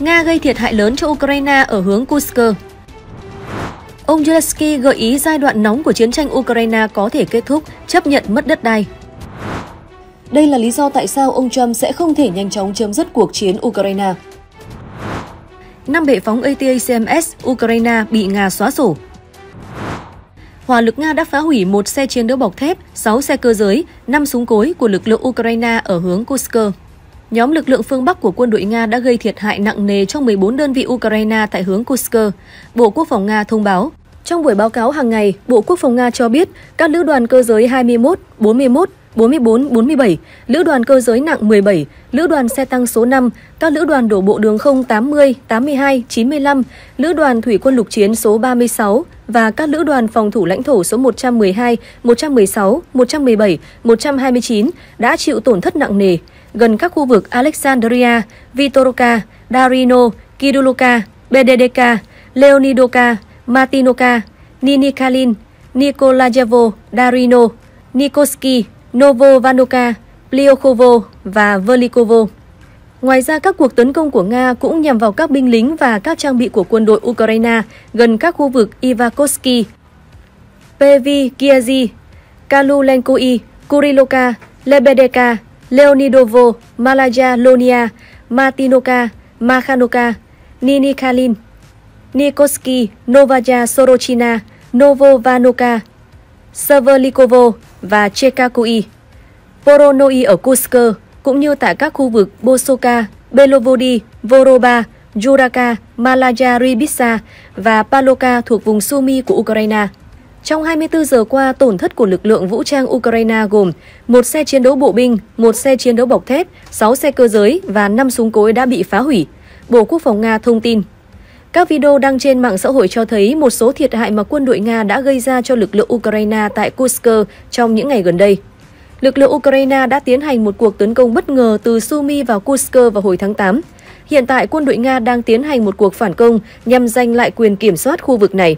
Nga gây thiệt hại lớn cho Ukraine ở hướng Kursk. Ông Zelensky gợi ý giai đoạn nóng của chiến tranh Ukraine có thể kết thúc, chấp nhận mất đất đai. Đây là lý do tại sao ông Trump sẽ không thể nhanh chóng chấm dứt cuộc chiến Ukraine. Năm bệ phóng ATACMS Ukraine bị Nga xóa sổ. Hỏa lực Nga đã phá hủy một xe chiến đấu bọc thép, 6 xe cơ giới, 5 súng cối của lực lượng Ukraine ở hướng Kursk. Nhóm lực lượng phương Bắc của quân đội Nga đã gây thiệt hại nặng nề cho 14 đơn vị Ukraine tại hướng Kursk, Bộ Quốc phòng Nga thông báo. Trong buổi báo cáo hàng ngày, Bộ Quốc phòng Nga cho biết các lữ đoàn cơ giới 21, 41, 44, 47, lữ đoàn cơ giới nặng 17, lữ đoàn xe tăng số 5, các lữ đoàn đổ bộ đường không 80, 82, 95, lữ đoàn thủy quân lục chiến số 36 và các lữ đoàn phòng thủ lãnh thổ số 112, 116, 117, 129 đã chịu tổn thất nặng nề gần các khu vực Alexandria, Vitoroka, Darino, Kiruloka, Bededeka, Leonidoka, Martinoka, Ninikalin, Nikolajevo, Darino, Nikoski, Novovanoka, Pliokovo và Velikovo. Ngoài ra, các cuộc tấn công của Nga cũng nhằm vào các binh lính và các trang bị của quân đội Ukraine gần các khu vực Ivakovsky, Pevi Kiazi, Kalulenkoi, Kuriloka, Lebedeka, Leonidovo, Malaya Lonia, Martinoka, Makhanoka, Nini Nikoski, Novaja Sorochina, Novovanoka, Severlikovo và Chekakui. Voronoi ở Kursk cũng như tại các khu vực Bosoka, Belovodi, Voroba, Juraka, Malaya Ribitsa và Paloka thuộc vùng Sumi của Ukraine. Trong 24 giờ qua, tổn thất của lực lượng vũ trang Ukraine gồm một xe chiến đấu bộ binh, một xe chiến đấu bọc thép, 6 xe cơ giới và 5 súng cối đã bị phá hủy. Bộ Quốc phòng Nga thông tin. Các video đăng trên mạng xã hội cho thấy một số thiệt hại mà quân đội Nga đã gây ra cho lực lượng Ukraine tại Kursk trong những ngày gần đây. Lực lượng Ukraine đã tiến hành một cuộc tấn công bất ngờ từ Sumy vào Kursk vào hồi tháng 8. Hiện tại, quân đội Nga đang tiến hành một cuộc phản công nhằm giành lại quyền kiểm soát khu vực này.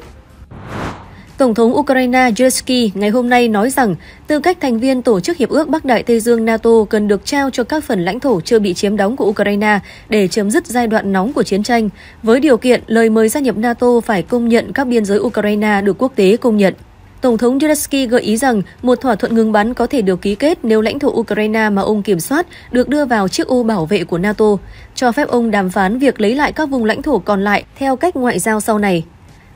Tổng thống Ukraine Zelensky ngày hôm nay nói rằng tư cách thành viên Tổ chức Hiệp ước Bắc Đại Tây Dương NATO cần được trao cho các phần lãnh thổ chưa bị chiếm đóng của Ukraine để chấm dứt giai đoạn nóng của chiến tranh, với điều kiện lời mời gia nhập NATO phải công nhận các biên giới Ukraine được quốc tế công nhận. Tổng thống Zelensky gợi ý rằng một thỏa thuận ngừng bắn có thể được ký kết nếu lãnh thổ Ukraine mà ông kiểm soát được đưa vào chiếc ô bảo vệ của NATO, cho phép ông đàm phán việc lấy lại các vùng lãnh thổ còn lại theo cách ngoại giao sau này.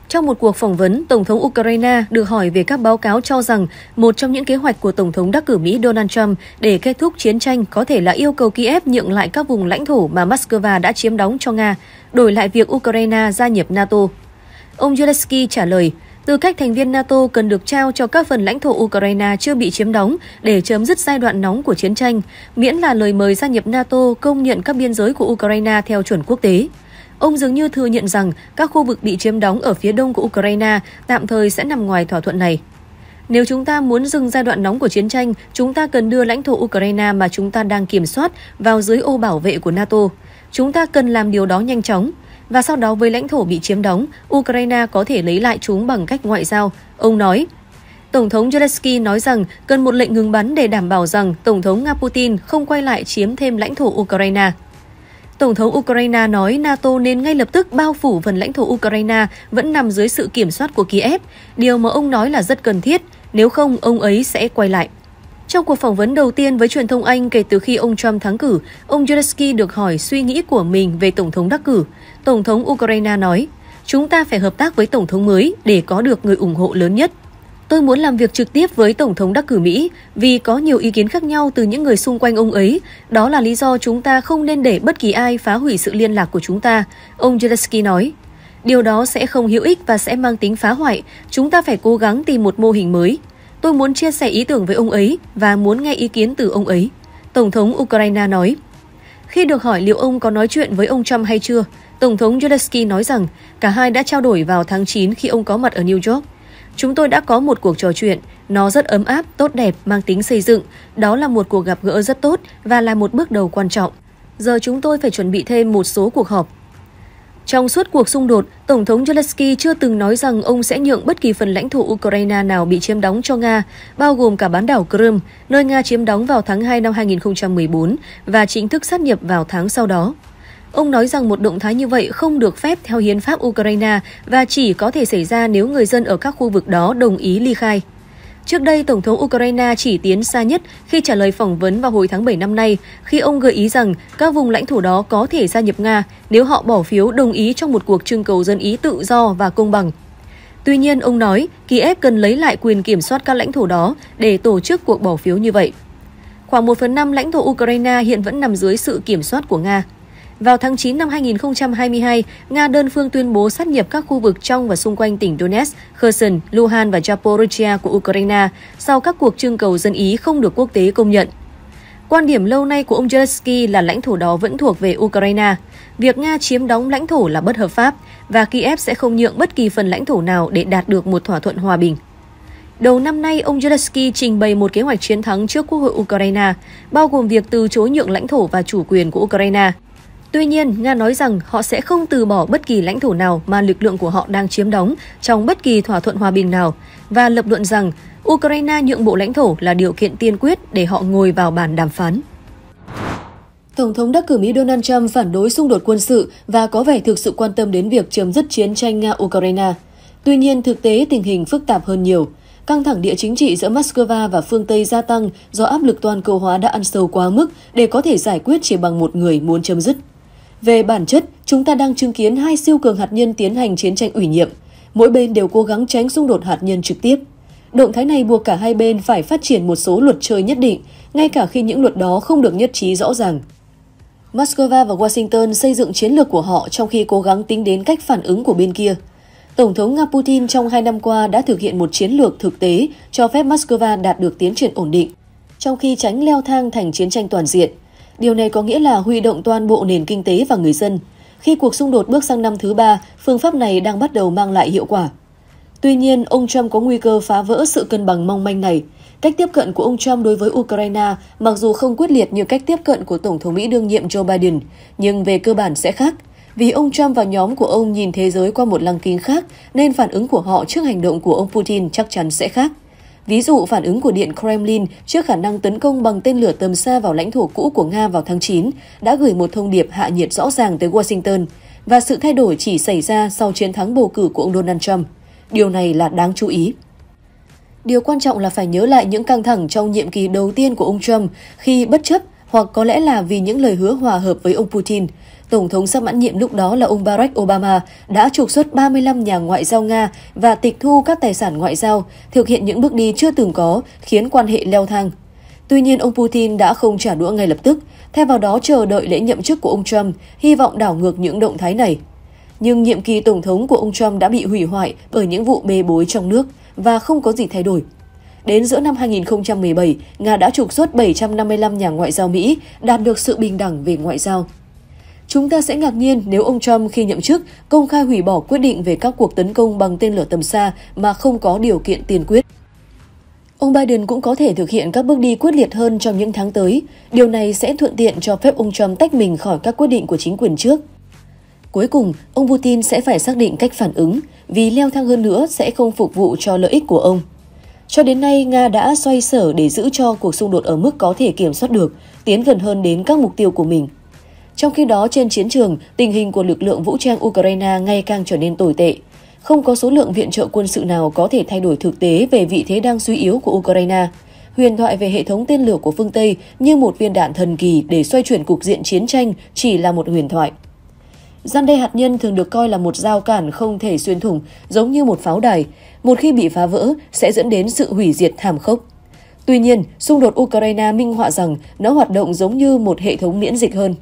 Trong một cuộc phỏng vấn, Tổng thống Ukraine được hỏi về các báo cáo cho rằng một trong những kế hoạch của Tổng thống đắc cử Mỹ Donald Trump để kết thúc chiến tranh có thể là yêu cầu Kiev nhượng lại các vùng lãnh thổ mà Moscow đã chiếm đóng cho Nga, đổi lại việc Ukraine gia nhập NATO. Ông Zelensky trả lời, tư cách thành viên NATO cần được trao cho các phần lãnh thổ Ukraine chưa bị chiếm đóng để chấm dứt giai đoạn nóng của chiến tranh, miễn là lời mời gia nhập NATO công nhận các biên giới của Ukraine theo chuẩn quốc tế. Ông dường như thừa nhận rằng các khu vực bị chiếm đóng ở phía đông của Ukraine tạm thời sẽ nằm ngoài thỏa thuận này. Nếu chúng ta muốn dừng giai đoạn nóng của chiến tranh, chúng ta cần đưa lãnh thổ Ukraine mà chúng ta đang kiểm soát vào dưới ô bảo vệ của NATO. Chúng ta cần làm điều đó nhanh chóng. Và sau đó với lãnh thổ bị chiếm đóng, Ukraine có thể lấy lại chúng bằng cách ngoại giao, ông nói. Tổng thống Zelensky nói rằng cần một lệnh ngừng bắn để đảm bảo rằng Tổng thống Nga Putin không quay lại chiếm thêm lãnh thổ Ukraine. Tổng thống Ukraine nói NATO nên ngay lập tức bao phủ phần lãnh thổ Ukraine vẫn nằm dưới sự kiểm soát của Kiev, điều mà ông nói là rất cần thiết, nếu không ông ấy sẽ quay lại. Trong cuộc phỏng vấn đầu tiên với truyền thông Anh kể từ khi ông Trump thắng cử, ông Zelensky được hỏi suy nghĩ của mình về Tổng thống đắc cử. Tổng thống Ukraine nói, chúng ta phải hợp tác với Tổng thống mới để có được người ủng hộ lớn nhất. Tôi muốn làm việc trực tiếp với Tổng thống đắc cử Mỹ vì có nhiều ý kiến khác nhau từ những người xung quanh ông ấy. Đó là lý do chúng ta không nên để bất kỳ ai phá hủy sự liên lạc của chúng ta, ông Zelensky nói. Điều đó sẽ không hữu ích và sẽ mang tính phá hoại. Chúng ta phải cố gắng tìm một mô hình mới. Tôi muốn chia sẻ ý tưởng với ông ấy và muốn nghe ý kiến từ ông ấy. Tổng thống Ukraine nói. Khi được hỏi liệu ông có nói chuyện với ông Trump hay chưa, Tổng thống Zelensky nói rằng cả hai đã trao đổi vào tháng 9 khi ông có mặt ở New York. Chúng tôi đã có một cuộc trò chuyện, nó rất ấm áp, tốt đẹp, mang tính xây dựng. Đó là một cuộc gặp gỡ rất tốt và là một bước đầu quan trọng. Giờ chúng tôi phải chuẩn bị thêm một số cuộc họp. Trong suốt cuộc xung đột, Tổng thống Zelensky chưa từng nói rằng ông sẽ nhượng bất kỳ phần lãnh thổ Ukraine nào bị chiếm đóng cho Nga, bao gồm cả bán đảo Crimea, nơi Nga chiếm đóng vào tháng 2 năm 2014 và chính thức sát nhập vào tháng sau đó. Ông nói rằng một động thái như vậy không được phép theo hiến pháp Ukraine và chỉ có thể xảy ra nếu người dân ở các khu vực đó đồng ý ly khai. Trước đây, Tổng thống Ukraine chỉ tiến xa nhất khi trả lời phỏng vấn vào hồi tháng 7 năm nay, khi ông gợi ý rằng các vùng lãnh thổ đó có thể gia nhập Nga nếu họ bỏ phiếu đồng ý trong một cuộc trưng cầu dân ý tự do và công bằng. Tuy nhiên, ông nói Kiev cần lấy lại quyền kiểm soát các lãnh thổ đó để tổ chức cuộc bỏ phiếu như vậy. Khoảng 1 phần 5 lãnh thổ Ukraine hiện vẫn nằm dưới sự kiểm soát của Nga. Vào tháng 9 năm 2022, Nga đơn phương tuyên bố sát nhập các khu vực trong và xung quanh tỉnh Donetsk, Kherson, Luhansk và Zaporizhia của Ukraine sau các cuộc trưng cầu dân Ý không được quốc tế công nhận. Quan điểm lâu nay của ông Zelensky là lãnh thổ đó vẫn thuộc về Ukraine. Việc Nga chiếm đóng lãnh thổ là bất hợp pháp và Kiev sẽ không nhượng bất kỳ phần lãnh thổ nào để đạt được một thỏa thuận hòa bình. Đầu năm nay, ông Zelensky trình bày một kế hoạch chiến thắng trước Quốc hội Ukraine, bao gồm việc từ chối nhượng lãnh thổ và chủ quyền của Ukraine. Tuy nhiên, Nga nói rằng họ sẽ không từ bỏ bất kỳ lãnh thổ nào mà lực lượng của họ đang chiếm đóng trong bất kỳ thỏa thuận hòa bình nào và lập luận rằng Ukraine nhượng bộ lãnh thổ là điều kiện tiên quyết để họ ngồi vào bàn đàm phán. Tổng thống đắc cử Mỹ Donald Trump phản đối xung đột quân sự và có vẻ thực sự quan tâm đến việc chấm dứt chiến tranh Nga-Ukraine. Tuy nhiên, thực tế tình hình phức tạp hơn nhiều. Căng thẳng địa chính trị giữa Moscow và phương Tây gia tăng do áp lực toàn cầu hóa đã ăn sâu quá mức để có thể giải quyết chỉ bằng một người muốn chấm dứt. Về bản chất, chúng ta đang chứng kiến hai siêu cường hạt nhân tiến hành chiến tranh ủy nhiệm. Mỗi bên đều cố gắng tránh xung đột hạt nhân trực tiếp. Động thái này buộc cả hai bên phải phát triển một số luật chơi nhất định, ngay cả khi những luật đó không được nhất trí rõ ràng. Moscow và Washington xây dựng chiến lược của họ trong khi cố gắng tính đến cách phản ứng của bên kia. Tổng thống Nga Putin trong hai năm qua đã thực hiện một chiến lược thực tế cho phép Moscow đạt được tiến triển ổn định, trong khi tránh leo thang thành chiến tranh toàn diện – Điều này có nghĩa là huy động toàn bộ nền kinh tế và người dân. Khi cuộc xung đột bước sang năm thứ ba, phương pháp này đang bắt đầu mang lại hiệu quả. Tuy nhiên, ông Trump có nguy cơ phá vỡ sự cân bằng mong manh này. Cách tiếp cận của ông Trump đối với Ukraine mặc dù không quyết liệt như cách tiếp cận của Tổng thống Mỹ đương nhiệm Joe Biden, nhưng về cơ bản sẽ khác. Vì ông Trump và nhóm của ông nhìn thế giới qua một lăng kính khác, nên phản ứng của họ trước hành động của ông Putin chắc chắn sẽ khác. Ví dụ phản ứng của Điện Kremlin trước khả năng tấn công bằng tên lửa tầm xa vào lãnh thổ cũ của Nga vào tháng 9 đã gửi một thông điệp hạ nhiệt rõ ràng tới Washington và sự thay đổi chỉ xảy ra sau chiến thắng bầu cử của ông Donald Trump. Điều này là đáng chú ý. Điều quan trọng là phải nhớ lại những căng thẳng trong nhiệm kỳ đầu tiên của ông Trump khi bất chấp hoặc có lẽ là vì những lời hứa hòa hợp với ông Putin. Tổng thống sắp mãn nhiệm lúc đó là ông Barack Obama đã trục xuất 35 nhà ngoại giao Nga và tịch thu các tài sản ngoại giao, thực hiện những bước đi chưa từng có, khiến quan hệ leo thang. Tuy nhiên, ông Putin đã không trả đũa ngay lập tức, thay vào đó chờ đợi lễ nhậm chức của ông Trump, hy vọng đảo ngược những động thái này. Nhưng nhiệm kỳ tổng thống của ông Trump đã bị hủy hoại bởi những vụ bê bối trong nước và không có gì thay đổi. Đến giữa năm 2017, Nga đã trục xuất 755 nhà ngoại giao Mỹ, đạt được sự bình đẳng về ngoại giao. Chúng ta sẽ ngạc nhiên nếu ông Trump khi nhậm chức công khai hủy bỏ quyết định về các cuộc tấn công bằng tên lửa tầm xa mà không có điều kiện tiền quyết. Ông Biden cũng có thể thực hiện các bước đi quyết liệt hơn trong những tháng tới. Điều này sẽ thuận tiện cho phép ông Trump tách mình khỏi các quyết định của chính quyền trước. Cuối cùng, ông Putin sẽ phải xác định cách phản ứng, vì leo thang hơn nữa sẽ không phục vụ cho lợi ích của ông. Cho đến nay, Nga đã xoay sở để giữ cho cuộc xung đột ở mức có thể kiểm soát được, tiến gần hơn đến các mục tiêu của mình. Trong khi đó, trên chiến trường, tình hình của lực lượng vũ trang Ukraine ngày càng trở nên tồi tệ. Không có số lượng viện trợ quân sự nào có thể thay đổi thực tế về vị thế đang suy yếu của Ukraine. Huyền thoại về hệ thống tên lửa của phương Tây như một viên đạn thần kỳ để xoay chuyển cục diện chiến tranh chỉ là một huyền thoại. Gian đe hạt nhân thường được coi là một giao cản không thể xuyên thủng, giống như một pháo đài một khi bị phá vỡ sẽ dẫn đến sự hủy diệt thảm khốc. Tuy nhiên, xung đột Ukraine minh họa rằng nó hoạt động giống như một hệ thống miễn dịch hơn.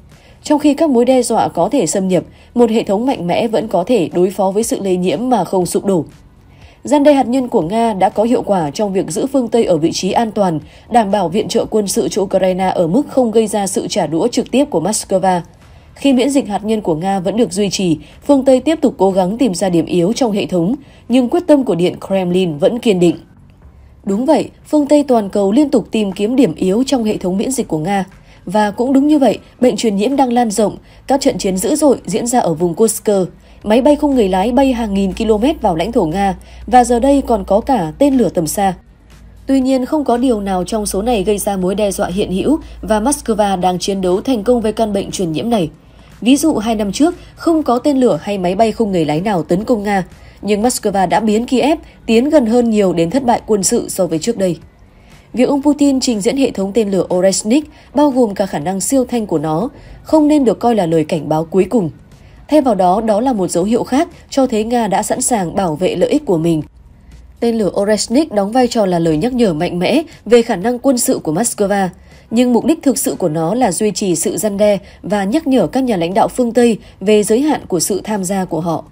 Trong khi các mối đe dọa có thể xâm nhập, một hệ thống mạnh mẽ vẫn có thể đối phó với sự lây nhiễm mà không sụp đổ. Gian đe hạt nhân của Nga đã có hiệu quả trong việc giữ phương Tây ở vị trí an toàn, đảm bảo viện trợ quân sự cho Ukraine ở mức không gây ra sự trả đũa trực tiếp của Moscow. Khi miễn dịch hạt nhân của Nga vẫn được duy trì, phương Tây tiếp tục cố gắng tìm ra điểm yếu trong hệ thống, nhưng quyết tâm của Điện Kremlin vẫn kiên định. Đúng vậy, phương Tây toàn cầu liên tục tìm kiếm điểm yếu trong hệ thống miễn dịch của Nga. Và cũng đúng như vậy, bệnh truyền nhiễm đang lan rộng, các trận chiến dữ dội diễn ra ở vùng Kursk, máy bay không người lái bay hàng nghìn km vào lãnh thổ Nga và giờ đây còn có cả tên lửa tầm xa. Tuy nhiên, không có điều nào trong số này gây ra mối đe dọa hiện hữu và Moscow đang chiến đấu thành công với căn bệnh truyền nhiễm này. Ví dụ hai năm trước, không có tên lửa hay máy bay không người lái nào tấn công Nga, nhưng Moscow đã biến Kiev tiến gần hơn nhiều đến thất bại quân sự so với trước đây. Việc ông Putin trình diễn hệ thống tên lửa Oresnik, bao gồm cả khả năng siêu thanh của nó, không nên được coi là lời cảnh báo cuối cùng. Thay vào đó, đó là một dấu hiệu khác cho thấy Nga đã sẵn sàng bảo vệ lợi ích của mình. Tên lửa Oresnik đóng vai trò là lời nhắc nhở mạnh mẽ về khả năng quân sự của Moscow – nhưng mục đích thực sự của nó là duy trì sự răn đe và nhắc nhở các nhà lãnh đạo phương Tây về giới hạn của sự tham gia của họ.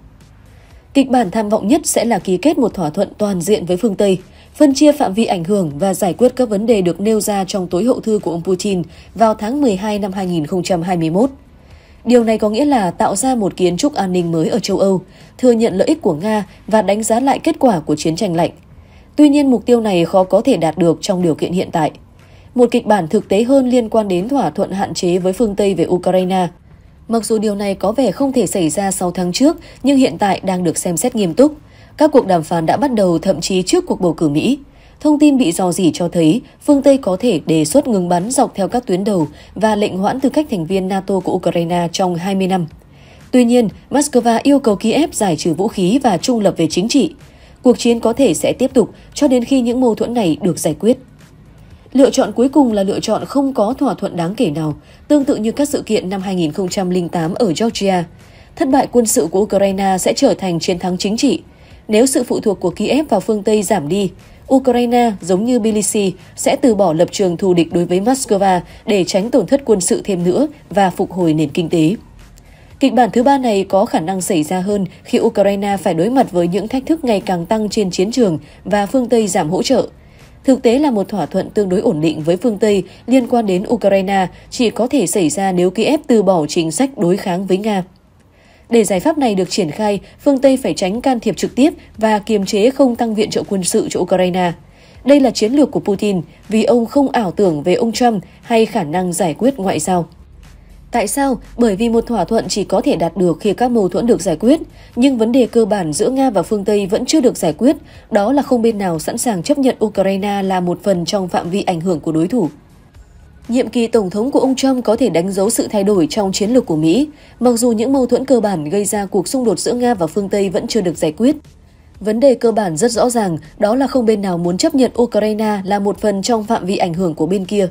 Kịch bản tham vọng nhất sẽ là ký kết một thỏa thuận toàn diện với phương Tây, phân chia phạm vi ảnh hưởng và giải quyết các vấn đề được nêu ra trong tối hậu thư của ông Putin vào tháng 12 năm 2021. Điều này có nghĩa là tạo ra một kiến trúc an ninh mới ở châu Âu, thừa nhận lợi ích của Nga và đánh giá lại kết quả của chiến tranh lạnh. Tuy nhiên, mục tiêu này khó có thể đạt được trong điều kiện hiện tại – một kịch bản thực tế hơn liên quan đến thỏa thuận hạn chế với phương Tây về Ukraine. Mặc dù điều này có vẻ không thể xảy ra 6 tháng trước, nhưng hiện tại đang được xem xét nghiêm túc. Các cuộc đàm phán đã bắt đầu thậm chí trước cuộc bầu cử Mỹ. Thông tin bị dò dỉ cho thấy phương Tây có thể đề xuất ngừng bắn dọc theo các tuyến đầu và lệnh hoãn tư cách thành viên NATO của Ukraine trong 20 năm. Tuy nhiên, Moscow yêu cầu Kiev giải trừ vũ khí và trung lập về chính trị. Cuộc chiến có thể sẽ tiếp tục cho đến khi những mâu thuẫn này được giải quyết. Lựa chọn cuối cùng là lựa chọn không có thỏa thuận đáng kể nào, tương tự như các sự kiện năm 2008 ở Georgia. Thất bại quân sự của Ukraine sẽ trở thành chiến thắng chính trị. Nếu sự phụ thuộc của Kiev vào phương Tây giảm đi, Ukraine, giống như Tbilisi, sẽ từ bỏ lập trường thù địch đối với Moscow để tránh tổn thất quân sự thêm nữa và phục hồi nền kinh tế. Kịch bản thứ ba này có khả năng xảy ra hơn khi Ukraine phải đối mặt với những thách thức ngày càng tăng trên chiến trường và phương Tây giảm hỗ trợ. Thực tế là một thỏa thuận tương đối ổn định với phương Tây liên quan đến Ukraine chỉ có thể xảy ra nếu Kiev từ bỏ chính sách đối kháng với Nga. Để giải pháp này được triển khai, phương Tây phải tránh can thiệp trực tiếp và kiềm chế không tăng viện trợ quân sự cho Ukraine. Đây là chiến lược của Putin vì ông không ảo tưởng về ông Trump hay khả năng giải quyết ngoại giao. Tại sao? Bởi vì một thỏa thuận chỉ có thể đạt được khi các mâu thuẫn được giải quyết, nhưng vấn đề cơ bản giữa Nga và phương Tây vẫn chưa được giải quyết, đó là không bên nào sẵn sàng chấp nhận Ukraine là một phần trong phạm vi ảnh hưởng của đối thủ. Nhiệm kỳ tổng thống của ông Trump có thể đánh dấu sự thay đổi trong chiến lược của Mỹ, mặc dù những mâu thuẫn cơ bản gây ra cuộc xung đột giữa Nga và phương Tây vẫn chưa được giải quyết. Vấn đề cơ bản rất rõ ràng, đó là không bên nào muốn chấp nhận Ukraine là một phần trong phạm vi ảnh hưởng của bên kia.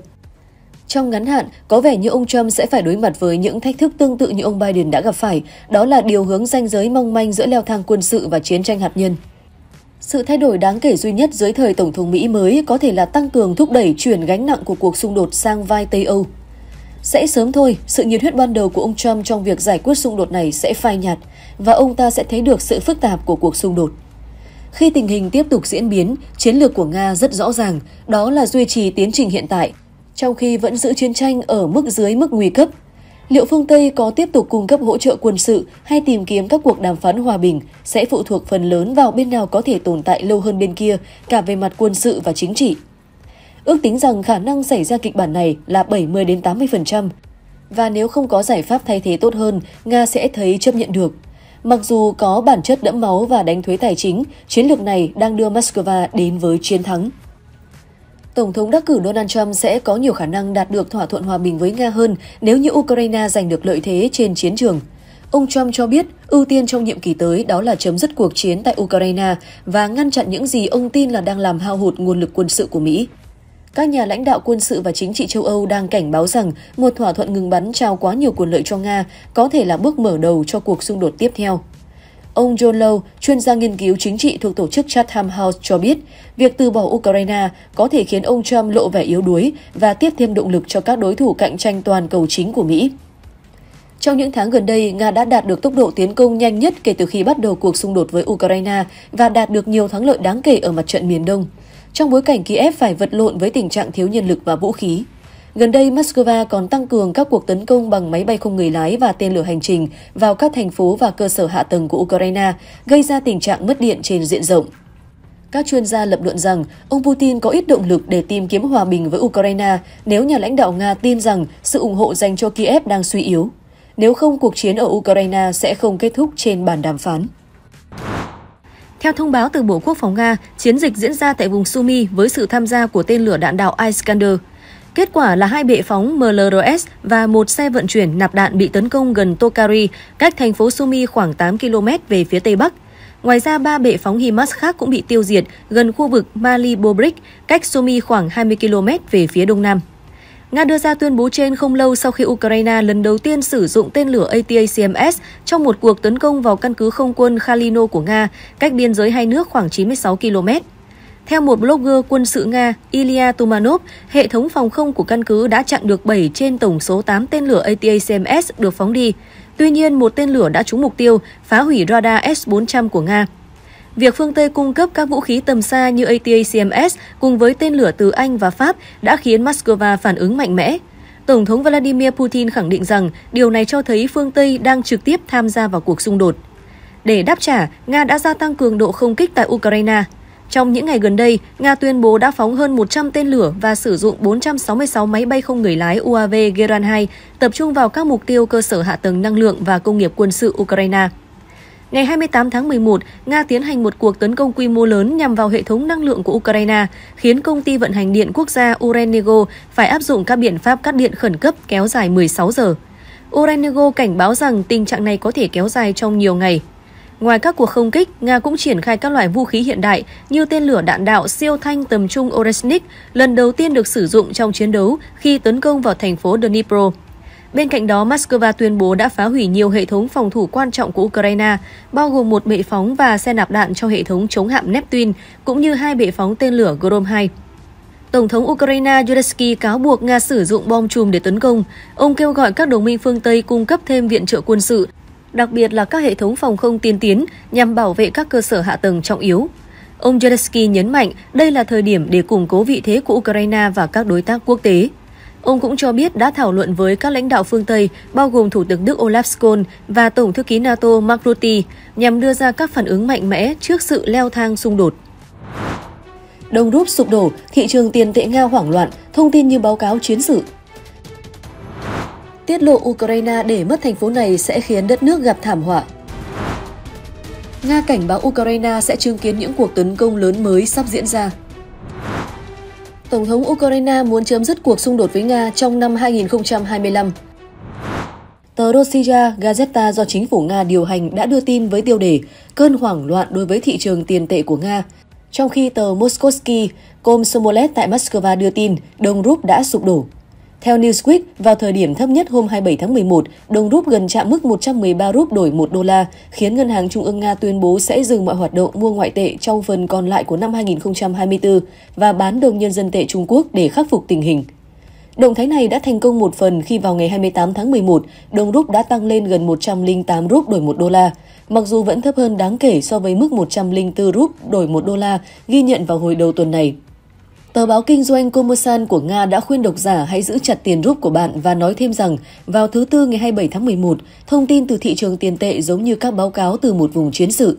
Trong ngắn hạn, có vẻ như ông Trump sẽ phải đối mặt với những thách thức tương tự như ông Biden đã gặp phải, đó là điều hướng ranh giới mong manh giữa leo thang quân sự và chiến tranh hạt nhân. Sự thay đổi đáng kể duy nhất dưới thời Tổng thống Mỹ mới có thể là tăng cường thúc đẩy chuyển gánh nặng của cuộc xung đột sang vai Tây Âu. Sẽ sớm thôi, sự nhiệt huyết ban đầu của ông Trump trong việc giải quyết xung đột này sẽ phai nhạt và ông ta sẽ thấy được sự phức tạp của cuộc xung đột. Khi tình hình tiếp tục diễn biến, chiến lược của Nga rất rõ ràng, đó là duy trì tiến trình hiện tại, trong khi vẫn giữ chiến tranh ở mức dưới mức nguy cấp. Liệu phương Tây có tiếp tục cung cấp hỗ trợ quân sự hay tìm kiếm các cuộc đàm phán hòa bình sẽ phụ thuộc phần lớn vào bên nào có thể tồn tại lâu hơn bên kia, cả về mặt quân sự và chính trị. Ước tính rằng khả năng xảy ra kịch bản này là 70 đến 80%, và nếu không có giải pháp thay thế tốt hơn, Nga sẽ thấy chấp nhận được. Mặc dù có bản chất đẫm máu và đánh thuế tài chính, chiến lược này đang đưa Moscow đến với chiến thắng. Tổng thống đắc cử Donald Trump sẽ có nhiều khả năng đạt được thỏa thuận hòa bình với Nga hơn nếu như Ukraine giành được lợi thế trên chiến trường. Ông Trump cho biết ưu tiên trong nhiệm kỳ tới đó là chấm dứt cuộc chiến tại Ukraine và ngăn chặn những gì ông tin là đang làm hao hụt nguồn lực quân sự của Mỹ. Các nhà lãnh đạo quân sự và chính trị châu Âu đang cảnh báo rằng một thỏa thuận ngừng bắn trao quá nhiều quyền lợi cho Nga có thể là bước mở đầu cho cuộc xung đột tiếp theo. Ông John Lowe, chuyên gia nghiên cứu chính trị thuộc tổ chức Chatham House cho biết, việc từ bỏ Ukraine có thể khiến ông Trump lộ vẻ yếu đuối và tiếp thêm động lực cho các đối thủ cạnh tranh toàn cầu chính của Mỹ. Trong những tháng gần đây, Nga đã đạt được tốc độ tiến công nhanh nhất kể từ khi bắt đầu cuộc xung đột với Ukraine và đạt được nhiều thắng lợi đáng kể ở mặt trận miền Đông, trong bối cảnh Kiev phải vật lộn với tình trạng thiếu nhân lực và vũ khí. Gần đây, Moscow còn tăng cường các cuộc tấn công bằng máy bay không người lái và tên lửa hành trình vào các thành phố và cơ sở hạ tầng của Ukraine, gây ra tình trạng mất điện trên diện rộng. Các chuyên gia lập luận rằng ông Putin có ít động lực để tìm kiếm hòa bình với Ukraine nếu nhà lãnh đạo Nga tin rằng sự ủng hộ dành cho Kiev đang suy yếu. Nếu không, cuộc chiến ở Ukraine sẽ không kết thúc trên bàn đàm phán. Theo thông báo từ Bộ Quốc phòng Nga, chiến dịch diễn ra tại vùng Sumy với sự tham gia của tên lửa đạn đạo Iskander – Kết quả là hai bệ phóng MLRS và một xe vận chuyển nạp đạn bị tấn công gần Tokari, cách thành phố Sumi khoảng 8 km về phía tây bắc. Ngoài ra, ba bệ phóng HIMARS khác cũng bị tiêu diệt gần khu vực Mali Bobrik, cách Sumi khoảng 20 km về phía đông nam. Nga đưa ra tuyên bố trên không lâu sau khi Ukraine lần đầu tiên sử dụng tên lửa ATACMS trong một cuộc tấn công vào căn cứ không quân Khalino của Nga, cách biên giới hai nước khoảng 96 km. Theo một blogger quân sự Nga Ilya Tumanov, hệ thống phòng không của căn cứ đã chặn được 7 trên tổng số 8 tên lửa ATACMS được phóng đi. Tuy nhiên, một tên lửa đã trúng mục tiêu, phá hủy radar S-400 của Nga. Việc phương Tây cung cấp các vũ khí tầm xa như ATACMS cùng với tên lửa từ Anh và Pháp đã khiến Moscow phản ứng mạnh mẽ. Tổng thống Vladimir Putin khẳng định rằng điều này cho thấy phương Tây đang trực tiếp tham gia vào cuộc xung đột. Để đáp trả, Nga đã gia tăng cường độ không kích tại Ukraine. Trong những ngày gần đây, Nga tuyên bố đã phóng hơn 100 tên lửa và sử dụng 466 máy bay không người lái UAV Geran-2 tập trung vào các mục tiêu cơ sở hạ tầng năng lượng và công nghiệp quân sự Ukraine. Ngày 28 tháng 11, Nga tiến hành một cuộc tấn công quy mô lớn nhằm vào hệ thống năng lượng của Ukraine, khiến công ty vận hành điện quốc gia Urenego phải áp dụng các biện pháp cắt điện khẩn cấp kéo dài 16 giờ. Urenego cảnh báo rằng tình trạng này có thể kéo dài trong nhiều ngày Ngoài các cuộc không kích, Nga cũng triển khai các loại vũ khí hiện đại như tên lửa đạn đạo siêu thanh tầm trung Oresnik, lần đầu tiên được sử dụng trong chiến đấu khi tấn công vào thành phố Dnipro. Bên cạnh đó, Moscow tuyên bố đã phá hủy nhiều hệ thống phòng thủ quan trọng của Ukraine, bao gồm một bệ phóng và xe nạp đạn cho hệ thống chống hạm Neptune, cũng như hai bệ phóng tên lửa Grom-2. Tổng thống Ukraine Zelensky cáo buộc Nga sử dụng bom chùm để tấn công. Ông kêu gọi các đồng minh phương Tây cung cấp thêm viện trợ quân sự đặc biệt là các hệ thống phòng không tiên tiến nhằm bảo vệ các cơ sở hạ tầng trọng yếu. Ông Zelensky nhấn mạnh đây là thời điểm để củng cố vị thế của Ukraine và các đối tác quốc tế. Ông cũng cho biết đã thảo luận với các lãnh đạo phương Tây, bao gồm Thủ tướng Đức Olaf Scholz và Tổng thư ký NATO Mark Rutte, nhằm đưa ra các phản ứng mạnh mẽ trước sự leo thang xung đột. Đồng rút sụp đổ, thị trường tiền tệ Nga hoảng loạn, thông tin như báo cáo chiến sự, tiết lộ Ukraine để mất thành phố này sẽ khiến đất nước gặp thảm họa. Nga cảnh báo Ukraine sẽ chứng kiến những cuộc tấn công lớn mới sắp diễn ra. Tổng thống Ukraine muốn chấm dứt cuộc xung đột với Nga trong năm 2025. Tờ Rossiya Gazeta do chính phủ Nga điều hành đã đưa tin với tiêu đề Cơn hoảng loạn đối với thị trường tiền tệ của Nga. Trong khi tờ Moskovsky Komsomolets tại Moscow đưa tin đồng rúp đã sụp đổ. Theo Newsweek, vào thời điểm thấp nhất hôm 27 tháng 11, đồng rúp gần chạm mức 113 rúp đổi 1 đô la, khiến Ngân hàng Trung ương Nga tuyên bố sẽ dừng mọi hoạt động mua ngoại tệ trong phần còn lại của năm 2024 và bán đồng nhân dân tệ Trung Quốc để khắc phục tình hình. Động thái này đã thành công một phần khi vào ngày 28 tháng 11, đồng rúp đã tăng lên gần 108 rúp đổi 1 đô la, mặc dù vẫn thấp hơn đáng kể so với mức 104 rúp đổi 1 đô la ghi nhận vào hồi đầu tuần này. Tờ báo kinh doanh Kommersant của Nga đã khuyên độc giả hãy giữ chặt tiền rút của bạn và nói thêm rằng vào thứ Tư ngày 27 tháng 11, thông tin từ thị trường tiền tệ giống như các báo cáo từ một vùng chiến sự.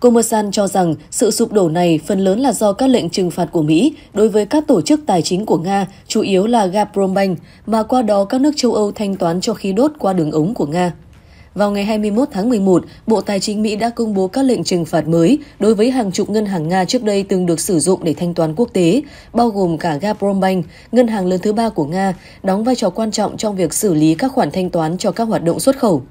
Kommersant cho rằng sự sụp đổ này phần lớn là do các lệnh trừng phạt của Mỹ đối với các tổ chức tài chính của Nga, chủ yếu là Gazprombank, mà qua đó các nước châu Âu thanh toán cho khí đốt qua đường ống của Nga. Vào ngày 21 tháng 11, Bộ Tài chính Mỹ đã công bố các lệnh trừng phạt mới đối với hàng chục ngân hàng Nga trước đây từng được sử dụng để thanh toán quốc tế, bao gồm cả Gazprombank, ngân hàng lớn thứ ba của Nga, đóng vai trò quan trọng trong việc xử lý các khoản thanh toán cho các hoạt động xuất khẩu.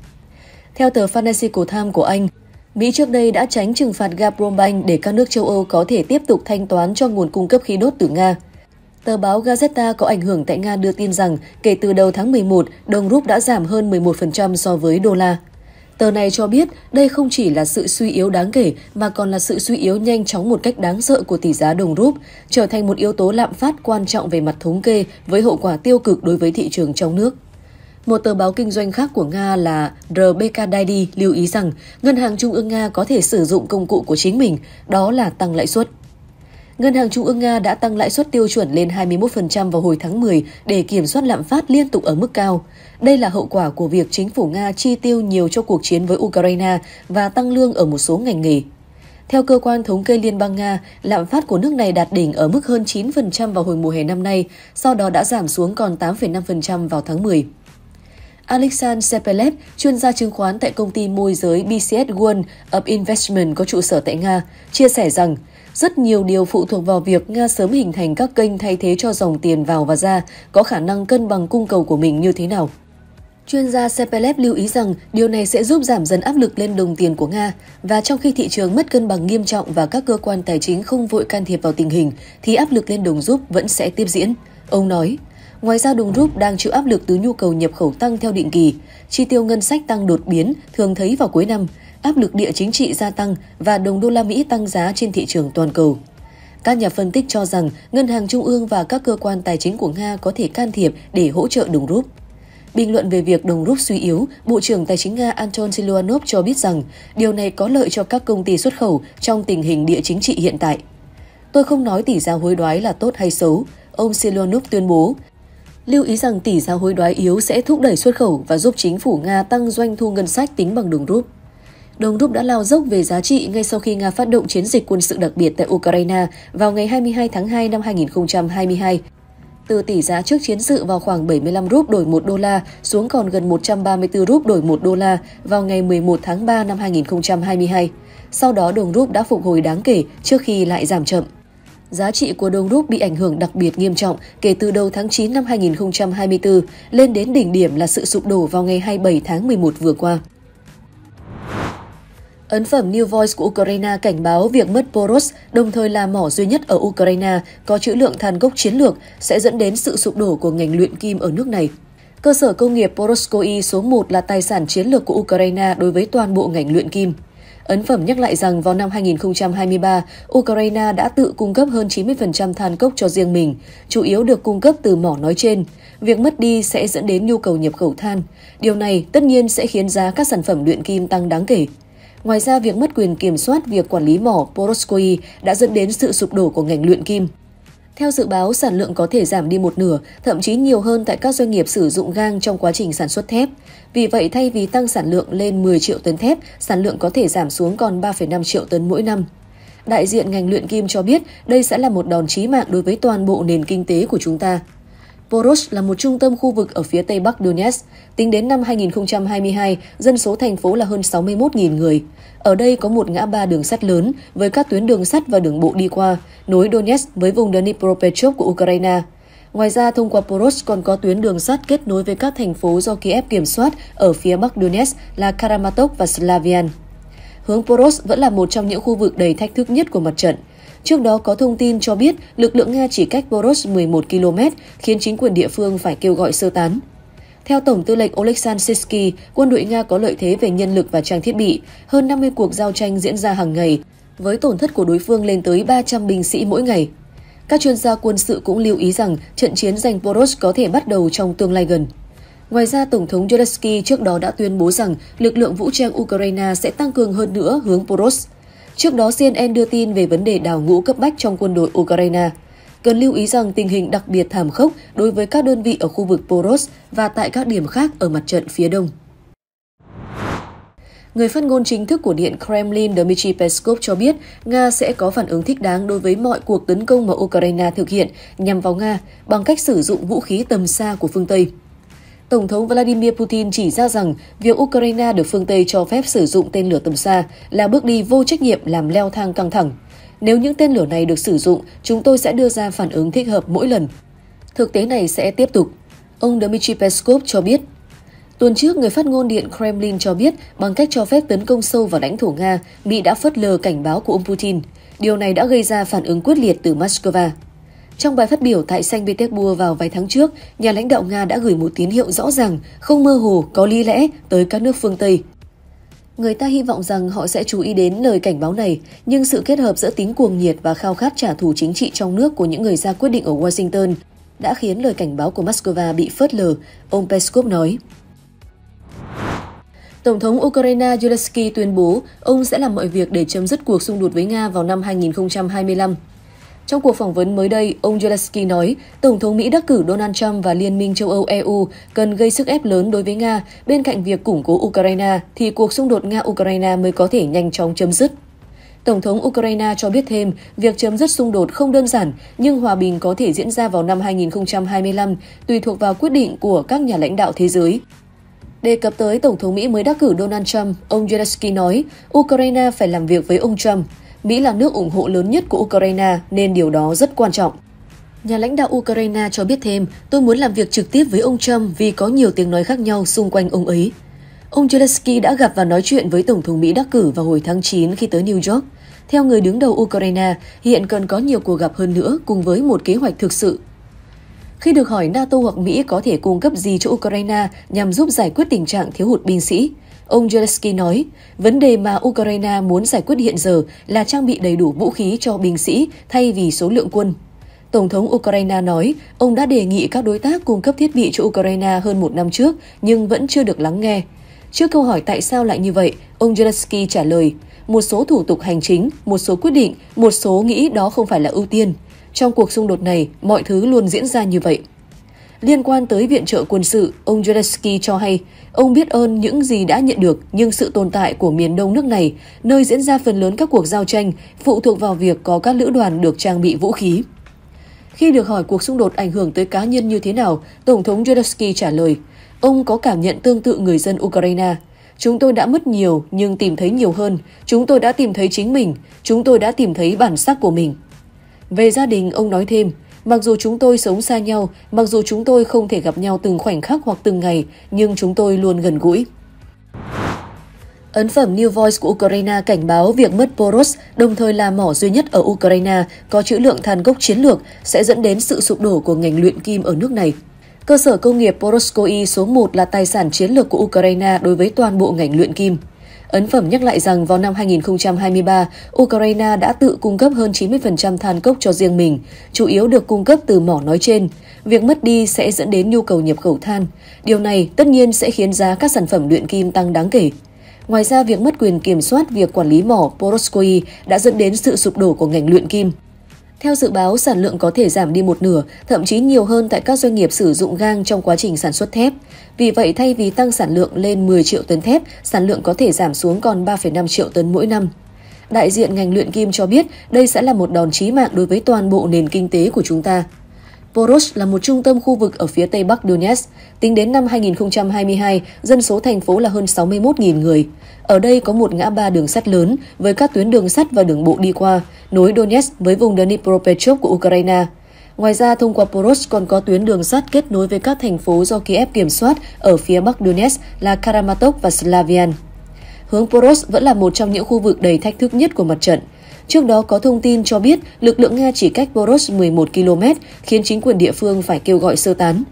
Theo tờ Financial Times của Anh, Mỹ trước đây đã tránh trừng phạt Gazprombank để các nước châu Âu có thể tiếp tục thanh toán cho nguồn cung cấp khí đốt từ Nga. Tờ báo Gazeta có ảnh hưởng tại Nga đưa tin rằng kể từ đầu tháng 11, đồng rúp đã giảm hơn 11% so với đô la. Tờ này cho biết đây không chỉ là sự suy yếu đáng kể mà còn là sự suy yếu nhanh chóng một cách đáng sợ của tỷ giá đồng rúp, trở thành một yếu tố lạm phát quan trọng về mặt thống kê với hậu quả tiêu cực đối với thị trường trong nước. Một tờ báo kinh doanh khác của Nga là RBK Daily lưu ý rằng ngân hàng trung ương Nga có thể sử dụng công cụ của chính mình, đó là tăng lãi suất. Ngân hàng Trung ương Nga đã tăng lãi suất tiêu chuẩn lên 21% vào hồi tháng 10 để kiểm soát lạm phát liên tục ở mức cao. Đây là hậu quả của việc chính phủ Nga chi tiêu nhiều cho cuộc chiến với Ukraine và tăng lương ở một số ngành nghề. Theo cơ quan thống kê Liên bang Nga, lạm phát của nước này đạt đỉnh ở mức hơn 9% vào hồi mùa hè năm nay, sau đó đã giảm xuống còn 8,5% vào tháng 10. Alexander Sepelev, chuyên gia chứng khoán tại công ty môi giới BCS World of Investment có trụ sở tại Nga, chia sẻ rằng rất nhiều điều phụ thuộc vào việc Nga sớm hình thành các kênh thay thế cho dòng tiền vào và ra có khả năng cân bằng cung cầu của mình như thế nào. Chuyên gia Sepelev lưu ý rằng điều này sẽ giúp giảm dần áp lực lên đồng tiền của Nga và trong khi thị trường mất cân bằng nghiêm trọng và các cơ quan tài chính không vội can thiệp vào tình hình thì áp lực lên đồng rúp vẫn sẽ tiếp diễn. Ông nói, ngoài ra đồng rúp đang chịu áp lực từ nhu cầu nhập khẩu tăng theo định kỳ, chi tiêu ngân sách tăng đột biến thường thấy vào cuối năm, áp lực địa chính trị gia tăng và đồng đô la Mỹ tăng giá trên thị trường toàn cầu. Các nhà phân tích cho rằng ngân hàng trung ương và các cơ quan tài chính của Nga có thể can thiệp để hỗ trợ đồng rúp. Bình luận về việc đồng rúp suy yếu, Bộ trưởng Tài chính Nga Anton Siluanov cho biết rằng điều này có lợi cho các công ty xuất khẩu trong tình hình địa chính trị hiện tại. Tôi không nói tỷ giá hối đoái là tốt hay xấu, ông Siluanov tuyên bố. Lưu ý rằng tỷ giá hối đoái yếu sẽ thúc đẩy xuất khẩu và giúp chính phủ Nga tăng doanh thu ngân sách tính bằng đồng rúp. Đồng rúp đã lao dốc về giá trị ngay sau khi Nga phát động chiến dịch quân sự đặc biệt tại Ukraine vào ngày 22 tháng 2 năm 2022. Từ tỷ giá trước chiến sự vào khoảng 75 rúp đổi 1 đô la xuống còn gần 134 rúp đổi 1 đô la vào ngày 11 tháng 3 năm 2022. Sau đó đồng rúp đã phục hồi đáng kể trước khi lại giảm chậm. Giá trị của đồng rúp bị ảnh hưởng đặc biệt nghiêm trọng kể từ đầu tháng 9 năm 2024 lên đến đỉnh điểm là sự sụp đổ vào ngày 27 tháng 11 vừa qua. Ấn phẩm New Voice của Ukraine cảnh báo việc mất Poros, đồng thời là mỏ duy nhất ở Ukraine có trữ lượng than gốc chiến lược, sẽ dẫn đến sự sụp đổ của ngành luyện kim ở nước này. Cơ sở công nghiệp Poroskoi số 1 là tài sản chiến lược của Ukraine đối với toàn bộ ngành luyện kim. Ấn phẩm nhắc lại rằng vào năm 2023, Ukraine đã tự cung cấp hơn 90% than cốc cho riêng mình, chủ yếu được cung cấp từ mỏ nói trên. Việc mất đi sẽ dẫn đến nhu cầu nhập khẩu than. Điều này tất nhiên sẽ khiến giá các sản phẩm luyện kim tăng đáng kể. Ngoài ra, việc mất quyền kiểm soát việc quản lý mỏ Poroskoye đã dẫn đến sự sụp đổ của ngành luyện kim. Theo dự báo, sản lượng có thể giảm đi một nửa, thậm chí nhiều hơn tại các doanh nghiệp sử dụng gang trong quá trình sản xuất thép. Vì vậy, thay vì tăng sản lượng lên 10 triệu tấn thép, sản lượng có thể giảm xuống còn 3,5 triệu tấn mỗi năm. Đại diện ngành luyện kim cho biết đây sẽ là một đòn chí mạng đối với toàn bộ nền kinh tế của chúng ta. Porosh là một trung tâm khu vực ở phía tây bắc Donetsk. Tính đến năm 2022, dân số thành phố là hơn 61.000 người. Ở đây có một ngã ba đường sắt lớn với các tuyến đường sắt và đường bộ đi qua, nối Donetsk với vùng Dnipropetrovsk của Ukraine. Ngoài ra, thông qua Porosh còn có tuyến đường sắt kết nối với các thành phố do Kiev kiểm soát ở phía bắc Donetsk là Karamatok và Slavian. Hướng Porosh vẫn là một trong những khu vực đầy thách thức nhất của mặt trận. Trước đó có thông tin cho biết lực lượng Nga chỉ cách Boros 11 km, khiến chính quyền địa phương phải kêu gọi sơ tán. Theo Tổng tư lệnh Oleksandr Sisky, quân đội Nga có lợi thế về nhân lực và trang thiết bị. Hơn 50 cuộc giao tranh diễn ra hàng ngày, với tổn thất của đối phương lên tới 300 binh sĩ mỗi ngày. Các chuyên gia quân sự cũng lưu ý rằng trận chiến giành Boros có thể bắt đầu trong tương lai gần. Ngoài ra, Tổng thống Zelensky trước đó đã tuyên bố rằng lực lượng vũ trang Ukraine sẽ tăng cường hơn nữa hướng Boros. Trước đó, CNN đưa tin về vấn đề đào ngũ cấp bách trong quân đội Ukraine. Cần lưu ý rằng tình hình đặc biệt thảm khốc đối với các đơn vị ở khu vực Poros và tại các điểm khác ở mặt trận phía đông. Người phát ngôn chính thức của Điện Kremlin Dmitry Peskov cho biết Nga sẽ có phản ứng thích đáng đối với mọi cuộc tấn công mà Ukraine thực hiện nhằm vào Nga bằng cách sử dụng vũ khí tầm xa của phương Tây. Tổng thống Vladimir Putin chỉ ra rằng việc Ukraine được phương Tây cho phép sử dụng tên lửa tầm xa là bước đi vô trách nhiệm làm leo thang căng thẳng. Nếu những tên lửa này được sử dụng, chúng tôi sẽ đưa ra phản ứng thích hợp mỗi lần. Thực tế này sẽ tiếp tục. Ông Dmitry Peskov cho biết, Tuần trước, người phát ngôn Điện Kremlin cho biết bằng cách cho phép tấn công sâu vào lãnh thổ Nga, Mỹ đã phớt lờ cảnh báo của ông Putin. Điều này đã gây ra phản ứng quyết liệt từ Moscow. Trong bài phát biểu tại Saint Petersburg vào vài tháng trước, nhà lãnh đạo Nga đã gửi một tín hiệu rõ ràng, không mơ hồ, có lý lẽ tới các nước phương Tây. Người ta hy vọng rằng họ sẽ chú ý đến lời cảnh báo này, nhưng sự kết hợp giữa tính cuồng nhiệt và khao khát trả thù chính trị trong nước của những người ra quyết định ở Washington đã khiến lời cảnh báo của Moscow bị phớt lờ, ông Peskov nói. Tổng thống Ukraine Zelensky tuyên bố ông sẽ làm mọi việc để chấm dứt cuộc xung đột với Nga vào năm 2025. Trong cuộc phỏng vấn mới đây, ông Zelensky nói Tổng thống Mỹ đắc cử Donald Trump và Liên minh châu Âu EU cần gây sức ép lớn đối với Nga. Bên cạnh việc củng cố Ukraine, thì cuộc xung đột Nga-Ukraine mới có thể nhanh chóng chấm dứt. Tổng thống Ukraine cho biết thêm, việc chấm dứt xung đột không đơn giản, nhưng hòa bình có thể diễn ra vào năm 2025, tùy thuộc vào quyết định của các nhà lãnh đạo thế giới. Đề cập tới Tổng thống Mỹ mới đắc cử Donald Trump, ông Zelensky nói, Ukraine phải làm việc với ông Trump. Mỹ là nước ủng hộ lớn nhất của Ukraine nên điều đó rất quan trọng. Nhà lãnh đạo Ukraine cho biết thêm, tôi muốn làm việc trực tiếp với ông Trump vì có nhiều tiếng nói khác nhau xung quanh ông ấy. Ông Zelensky đã gặp và nói chuyện với Tổng thống Mỹ đắc cử vào hồi tháng 9 khi tới New York. Theo người đứng đầu Ukraine, hiện cần có nhiều cuộc gặp hơn nữa cùng với một kế hoạch thực sự. Khi được hỏi NATO hoặc Mỹ có thể cung cấp gì cho Ukraine nhằm giúp giải quyết tình trạng thiếu hụt binh sĩ, Ông Zelensky nói, vấn đề mà Ukraine muốn giải quyết hiện giờ là trang bị đầy đủ vũ khí cho binh sĩ thay vì số lượng quân. Tổng thống Ukraine nói ông đã đề nghị các đối tác cung cấp thiết bị cho Ukraine hơn một năm trước nhưng vẫn chưa được lắng nghe. Trước câu hỏi tại sao lại như vậy, ông Zelensky trả lời, một số thủ tục hành chính, một số quyết định, một số nghĩ đó không phải là ưu tiên. Trong cuộc xung đột này, mọi thứ luôn diễn ra như vậy. Liên quan tới viện trợ quân sự, ông Zelensky cho hay ông biết ơn những gì đã nhận được nhưng sự tồn tại của miền đông nước này, nơi diễn ra phần lớn các cuộc giao tranh, phụ thuộc vào việc có các lữ đoàn được trang bị vũ khí. Khi được hỏi cuộc xung đột ảnh hưởng tới cá nhân như thế nào, Tổng thống Zelensky trả lời, ông có cảm nhận tương tự người dân Ukraine. Chúng tôi đã mất nhiều nhưng tìm thấy nhiều hơn, chúng tôi đã tìm thấy chính mình, chúng tôi đã tìm thấy bản sắc của mình. Về gia đình, ông nói thêm, Mặc dù chúng tôi sống xa nhau, mặc dù chúng tôi không thể gặp nhau từng khoảnh khắc hoặc từng ngày, nhưng chúng tôi luôn gần gũi. Ấn phẩm New Voice của Ukraine cảnh báo việc mất Poros, đồng thời là mỏ duy nhất ở Ukraine có trữ lượng than gốc chiến lược, sẽ dẫn đến sự sụp đổ của ngành luyện kim ở nước này. Cơ sở công nghiệp Poroskoi số 1 là tài sản chiến lược của Ukraine đối với toàn bộ ngành luyện kim. Ấn phẩm nhắc lại rằng vào năm 2023, Ukraine đã tự cung cấp hơn 90% than cốc cho riêng mình, chủ yếu được cung cấp từ mỏ nói trên. Việc mất đi sẽ dẫn đến nhu cầu nhập khẩu than. Điều này tất nhiên sẽ khiến giá các sản phẩm luyện kim tăng đáng kể. Ngoài ra, việc mất quyền kiểm soát việc quản lý mỏ Poroskoye đã dẫn đến sự sụp đổ của ngành luyện kim. Theo dự báo, sản lượng có thể giảm đi một nửa, thậm chí nhiều hơn tại các doanh nghiệp sử dụng gang trong quá trình sản xuất thép. Vì vậy, thay vì tăng sản lượng lên 10 triệu tấn thép, sản lượng có thể giảm xuống còn 3,5 triệu tấn mỗi năm. Đại diện ngành luyện kim cho biết đây sẽ là một đòn chí mạng đối với toàn bộ nền kinh tế của chúng ta. Poros là một trung tâm khu vực ở phía tây bắc Donetsk. Tính đến năm 2022, dân số thành phố là hơn 61.000 người. Ở đây có một ngã ba đường sắt lớn với các tuyến đường sắt và đường bộ đi qua, nối Donetsk với vùng Dnipropetrovsk của Ukraine. Ngoài ra, thông qua Poros còn có tuyến đường sắt kết nối với các thành phố do Kiev kiểm soát ở phía bắc Donetsk là Karamatok và Slavian. Hướng Poros vẫn là một trong những khu vực đầy thách thức nhất của mặt trận – Trước đó có thông tin cho biết lực lượng Nga chỉ cách Boros 11 km, khiến chính quyền địa phương phải kêu gọi sơ tán.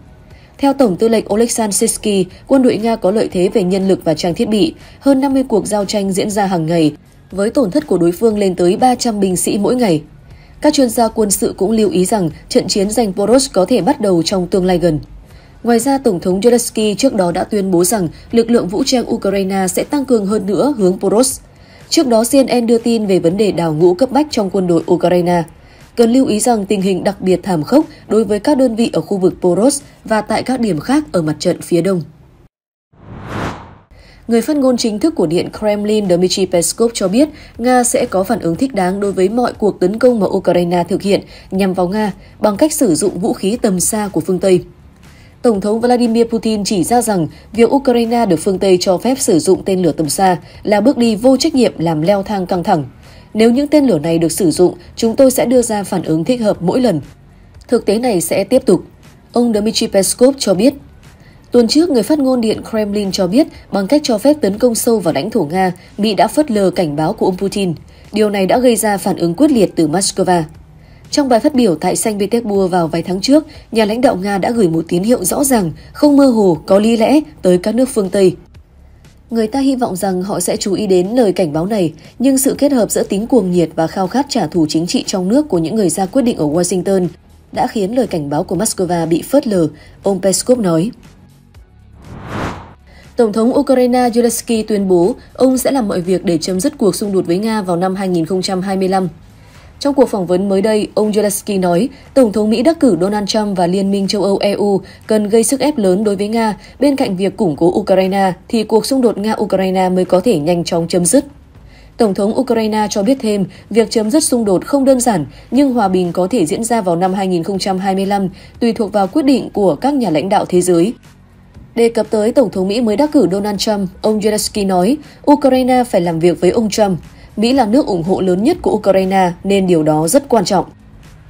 Theo Tổng tư lệnh Oleksandr Sisky, quân đội Nga có lợi thế về nhân lực và trang thiết bị. Hơn 50 cuộc giao tranh diễn ra hàng ngày, với tổn thất của đối phương lên tới 300 binh sĩ mỗi ngày. Các chuyên gia quân sự cũng lưu ý rằng trận chiến giành Boros có thể bắt đầu trong tương lai gần. Ngoài ra, Tổng thống Zelensky trước đó đã tuyên bố rằng lực lượng vũ trang Ukraine sẽ tăng cường hơn nữa hướng Boros. Trước đó, CNN đưa tin về vấn đề đào ngũ cấp bách trong quân đội Ukraine. Cần lưu ý rằng tình hình đặc biệt thảm khốc đối với các đơn vị ở khu vực Poros và tại các điểm khác ở mặt trận phía đông. Người phát ngôn chính thức của Điện Kremlin Dmitry Peskov cho biết Nga sẽ có phản ứng thích đáng đối với mọi cuộc tấn công mà Ukraine thực hiện nhằm vào Nga bằng cách sử dụng vũ khí tầm xa của phương Tây. Tổng thống Vladimir Putin chỉ ra rằng việc Ukraine được phương Tây cho phép sử dụng tên lửa tầm xa là bước đi vô trách nhiệm làm leo thang căng thẳng. Nếu những tên lửa này được sử dụng, chúng tôi sẽ đưa ra phản ứng thích hợp mỗi lần. Thực tế này sẽ tiếp tục. Ông Dmitry Peskov cho biết, Tuần trước, người phát ngôn Điện Kremlin cho biết bằng cách cho phép tấn công sâu vào lãnh thổ Nga, Mỹ đã phớt lờ cảnh báo của ông Putin. Điều này đã gây ra phản ứng quyết liệt từ Moscow. Trong bài phát biểu tại Saint Petersburg vào vài tháng trước, nhà lãnh đạo Nga đã gửi một tín hiệu rõ ràng, không mơ hồ, có lý lẽ tới các nước phương Tây. Người ta hy vọng rằng họ sẽ chú ý đến lời cảnh báo này, nhưng sự kết hợp giữa tính cuồng nhiệt và khao khát trả thù chính trị trong nước của những người ra quyết định ở Washington đã khiến lời cảnh báo của Moscow bị phớt lờ, ông Peskov nói. Tổng thống Ukraine Zelensky tuyên bố ông sẽ làm mọi việc để chấm dứt cuộc xung đột với Nga vào năm 2025. Trong cuộc phỏng vấn mới đây, ông Zelensky nói Tổng thống Mỹ đắc cử Donald Trump và Liên minh châu Âu EU cần gây sức ép lớn đối với Nga bên cạnh việc củng cố Ukraine thì cuộc xung đột Nga-Ukraine mới có thể nhanh chóng chấm dứt. Tổng thống Ukraine cho biết thêm, việc chấm dứt xung đột không đơn giản, nhưng hòa bình có thể diễn ra vào năm 2025, tùy thuộc vào quyết định của các nhà lãnh đạo thế giới. Đề cập tới Tổng thống Mỹ mới đắc cử Donald Trump, ông Zelensky nói, Ukraine phải làm việc với ông Trump. Mỹ là nước ủng hộ lớn nhất của Ukraine nên điều đó rất quan trọng.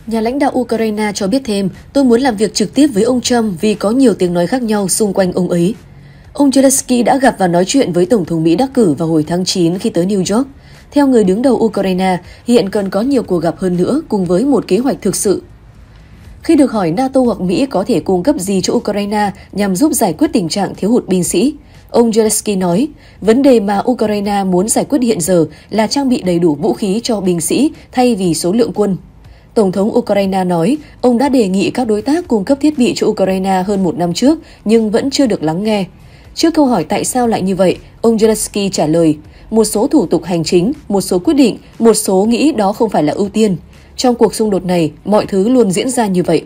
Nhà lãnh đạo Ukraine cho biết thêm, tôi muốn làm việc trực tiếp với ông Trump vì có nhiều tiếng nói khác nhau xung quanh ông ấy. Ông Zelensky đã gặp và nói chuyện với Tổng thống Mỹ đắc cử vào hồi tháng 9 khi tới New York. Theo người đứng đầu Ukraine, hiện cần có nhiều cuộc gặp hơn nữa cùng với một kế hoạch thực sự. Khi được hỏi NATO hoặc Mỹ có thể cung cấp gì cho Ukraine nhằm giúp giải quyết tình trạng thiếu hụt binh sĩ, Ông Zelensky nói, vấn đề mà Ukraine muốn giải quyết hiện giờ là trang bị đầy đủ vũ khí cho binh sĩ thay vì số lượng quân. Tổng thống Ukraine nói ông đã đề nghị các đối tác cung cấp thiết bị cho Ukraine hơn một năm trước nhưng vẫn chưa được lắng nghe. Trước câu hỏi tại sao lại như vậy, ông Zelensky trả lời, một số thủ tục hành chính, một số quyết định, một số nghĩ đó không phải là ưu tiên. Trong cuộc xung đột này, mọi thứ luôn diễn ra như vậy.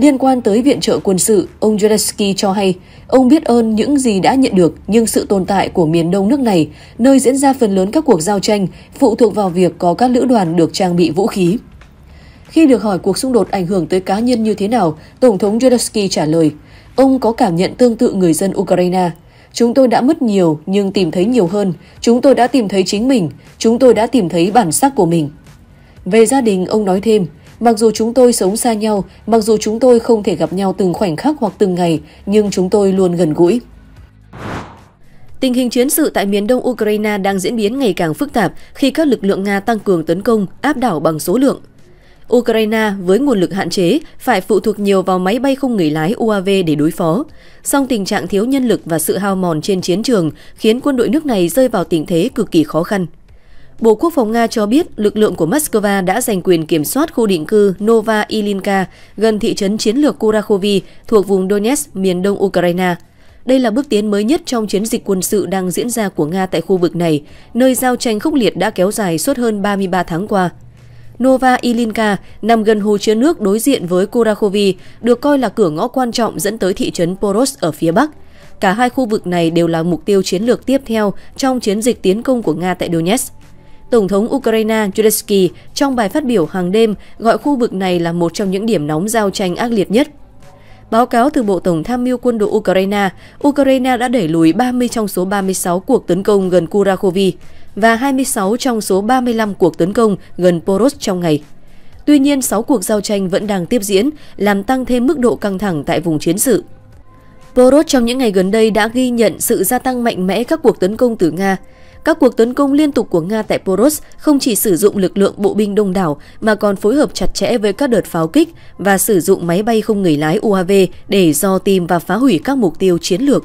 Liên quan tới viện trợ quân sự, ông Zelensky cho hay ông biết ơn những gì đã nhận được nhưng sự tồn tại của miền đông nước này, nơi diễn ra phần lớn các cuộc giao tranh, phụ thuộc vào việc có các lữ đoàn được trang bị vũ khí. Khi được hỏi cuộc xung đột ảnh hưởng tới cá nhân như thế nào, Tổng thống Zelensky trả lời, ông có cảm nhận tương tự người dân Ukraine. Chúng tôi đã mất nhiều nhưng tìm thấy nhiều hơn. Chúng tôi đã tìm thấy chính mình. Chúng tôi đã tìm thấy bản sắc của mình. Về gia đình, ông nói thêm, Mặc dù chúng tôi sống xa nhau, mặc dù chúng tôi không thể gặp nhau từng khoảnh khắc hoặc từng ngày, nhưng chúng tôi luôn gần gũi. Tình hình chiến sự tại miền đông Ukraine đang diễn biến ngày càng phức tạp khi các lực lượng Nga tăng cường tấn công, áp đảo bằng số lượng. Ukraine với nguồn lực hạn chế phải phụ thuộc nhiều vào máy bay không người lái UAV để đối phó. Song tình trạng thiếu nhân lực và sự hao mòn trên chiến trường khiến quân đội nước này rơi vào tình thế cực kỳ khó khăn. Bộ Quốc phòng Nga cho biết lực lượng của Moscow đã giành quyền kiểm soát khu định cư Nova Ilinka gần thị trấn chiến lược Kurakhovi thuộc vùng Donetsk, miền đông Ukraine. Đây là bước tiến mới nhất trong chiến dịch quân sự đang diễn ra của Nga tại khu vực này, nơi giao tranh khốc liệt đã kéo dài suốt hơn 33 tháng qua. Nova Ilinka nằm gần hồ chứa nước đối diện với Kurakhovi, được coi là cửa ngõ quan trọng dẫn tới thị trấn Poros ở phía Bắc. Cả hai khu vực này đều là mục tiêu chiến lược tiếp theo trong chiến dịch tiến công của Nga tại Donetsk. Tổng thống Ukraine Zelensky trong bài phát biểu hàng đêm gọi khu vực này là một trong những điểm nóng giao tranh ác liệt nhất. Báo cáo từ Bộ Tổng tham mưu quân đội Ukraine, Ukraine đã đẩy lùi 30 trong số 36 cuộc tấn công gần Kurakovi và 26 trong số 35 cuộc tấn công gần Poros trong ngày. Tuy nhiên, 6 cuộc giao tranh vẫn đang tiếp diễn, làm tăng thêm mức độ căng thẳng tại vùng chiến sự. Poros trong những ngày gần đây đã ghi nhận sự gia tăng mạnh mẽ các cuộc tấn công từ Nga, các cuộc tấn công liên tục của Nga tại Poros không chỉ sử dụng lực lượng bộ binh đông đảo mà còn phối hợp chặt chẽ với các đợt pháo kích và sử dụng máy bay không người lái UAV để do tìm và phá hủy các mục tiêu chiến lược.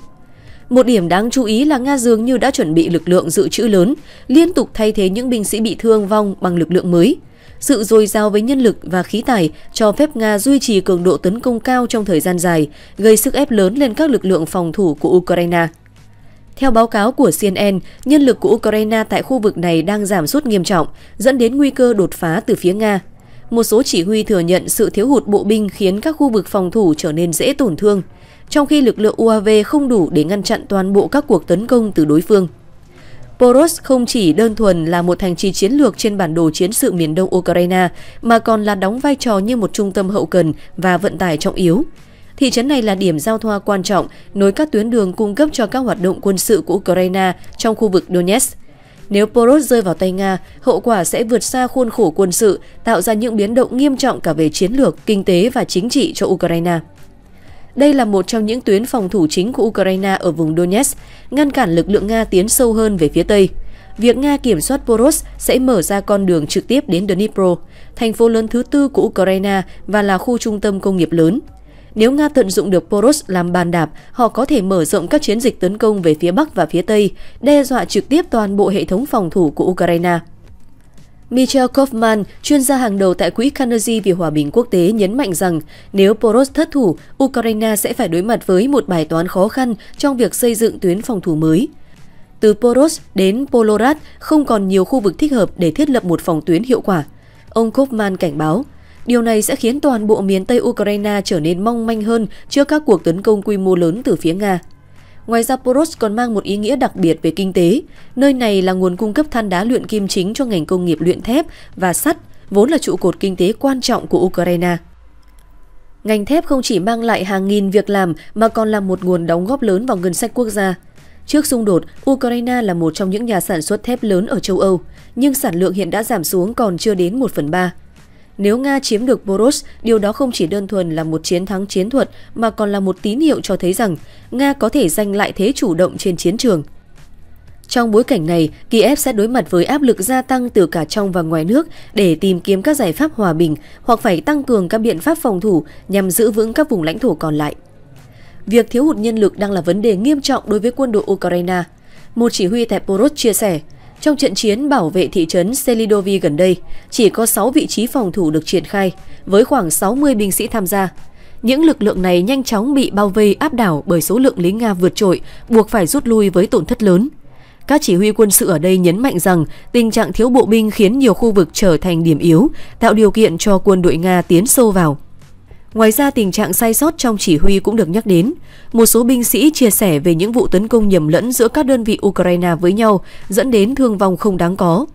Một điểm đáng chú ý là Nga dường như đã chuẩn bị lực lượng dự trữ lớn, liên tục thay thế những binh sĩ bị thương vong bằng lực lượng mới. Sự dồi dào với nhân lực và khí tài cho phép Nga duy trì cường độ tấn công cao trong thời gian dài, gây sức ép lớn lên các lực lượng phòng thủ của Ukraine. Theo báo cáo của CNN, nhân lực của Ukraine tại khu vực này đang giảm sút nghiêm trọng, dẫn đến nguy cơ đột phá từ phía Nga. Một số chỉ huy thừa nhận sự thiếu hụt bộ binh khiến các khu vực phòng thủ trở nên dễ tổn thương, trong khi lực lượng UAV không đủ để ngăn chặn toàn bộ các cuộc tấn công từ đối phương. Poros không chỉ đơn thuần là một thành trì chiến lược trên bản đồ chiến sự miền đông Ukraine, mà còn là đóng vai trò như một trung tâm hậu cần và vận tải trọng yếu. Thị trấn này là điểm giao thoa quan trọng, nối các tuyến đường cung cấp cho các hoạt động quân sự của Ukraine trong khu vực Donetsk. Nếu Poros rơi vào tay Nga, hậu quả sẽ vượt xa khuôn khổ quân sự, tạo ra những biến động nghiêm trọng cả về chiến lược, kinh tế và chính trị cho Ukraine. Đây là một trong những tuyến phòng thủ chính của Ukraine ở vùng Donetsk, ngăn cản lực lượng Nga tiến sâu hơn về phía Tây. Việc Nga kiểm soát Poros sẽ mở ra con đường trực tiếp đến Dnipro, thành phố lớn thứ tư của Ukraine và là khu trung tâm công nghiệp lớn. Nếu Nga tận dụng được Poros làm bàn đạp, họ có thể mở rộng các chiến dịch tấn công về phía Bắc và phía Tây, đe dọa trực tiếp toàn bộ hệ thống phòng thủ của Ukraine. Michel Kaufman, chuyên gia hàng đầu tại Quỹ Carnegie vì Hòa bình Quốc tế nhấn mạnh rằng nếu Poros thất thủ, Ukraine sẽ phải đối mặt với một bài toán khó khăn trong việc xây dựng tuyến phòng thủ mới. Từ Poros đến Polorad không còn nhiều khu vực thích hợp để thiết lập một phòng tuyến hiệu quả. Ông Kaufman cảnh báo, Điều này sẽ khiến toàn bộ miền Tây Ukraine trở nên mong manh hơn trước các cuộc tấn công quy mô lớn từ phía Nga. Ngoài ra, Poros còn mang một ý nghĩa đặc biệt về kinh tế. Nơi này là nguồn cung cấp than đá luyện kim chính cho ngành công nghiệp luyện thép và sắt, vốn là trụ cột kinh tế quan trọng của Ukraine. Ngành thép không chỉ mang lại hàng nghìn việc làm mà còn là một nguồn đóng góp lớn vào ngân sách quốc gia. Trước xung đột, Ukraine là một trong những nhà sản xuất thép lớn ở châu Âu, nhưng sản lượng hiện đã giảm xuống còn chưa đến 1 phần 3. Nếu Nga chiếm được Boros, điều đó không chỉ đơn thuần là một chiến thắng chiến thuật mà còn là một tín hiệu cho thấy rằng Nga có thể giành lại thế chủ động trên chiến trường. Trong bối cảnh này, Kiev sẽ đối mặt với áp lực gia tăng từ cả trong và ngoài nước để tìm kiếm các giải pháp hòa bình hoặc phải tăng cường các biện pháp phòng thủ nhằm giữ vững các vùng lãnh thổ còn lại. Việc thiếu hụt nhân lực đang là vấn đề nghiêm trọng đối với quân đội Ukraine. Một chỉ huy tại Poros chia sẻ, trong trận chiến bảo vệ thị trấn Selidovi gần đây, chỉ có 6 vị trí phòng thủ được triển khai, với khoảng 60 binh sĩ tham gia. Những lực lượng này nhanh chóng bị bao vây áp đảo bởi số lượng lính Nga vượt trội, buộc phải rút lui với tổn thất lớn. Các chỉ huy quân sự ở đây nhấn mạnh rằng tình trạng thiếu bộ binh khiến nhiều khu vực trở thành điểm yếu, tạo điều kiện cho quân đội Nga tiến sâu vào. Ngoài ra tình trạng sai sót trong chỉ huy cũng được nhắc đến. Một số binh sĩ chia sẻ về những vụ tấn công nhầm lẫn giữa các đơn vị Ukraine với nhau dẫn đến thương vong không đáng có.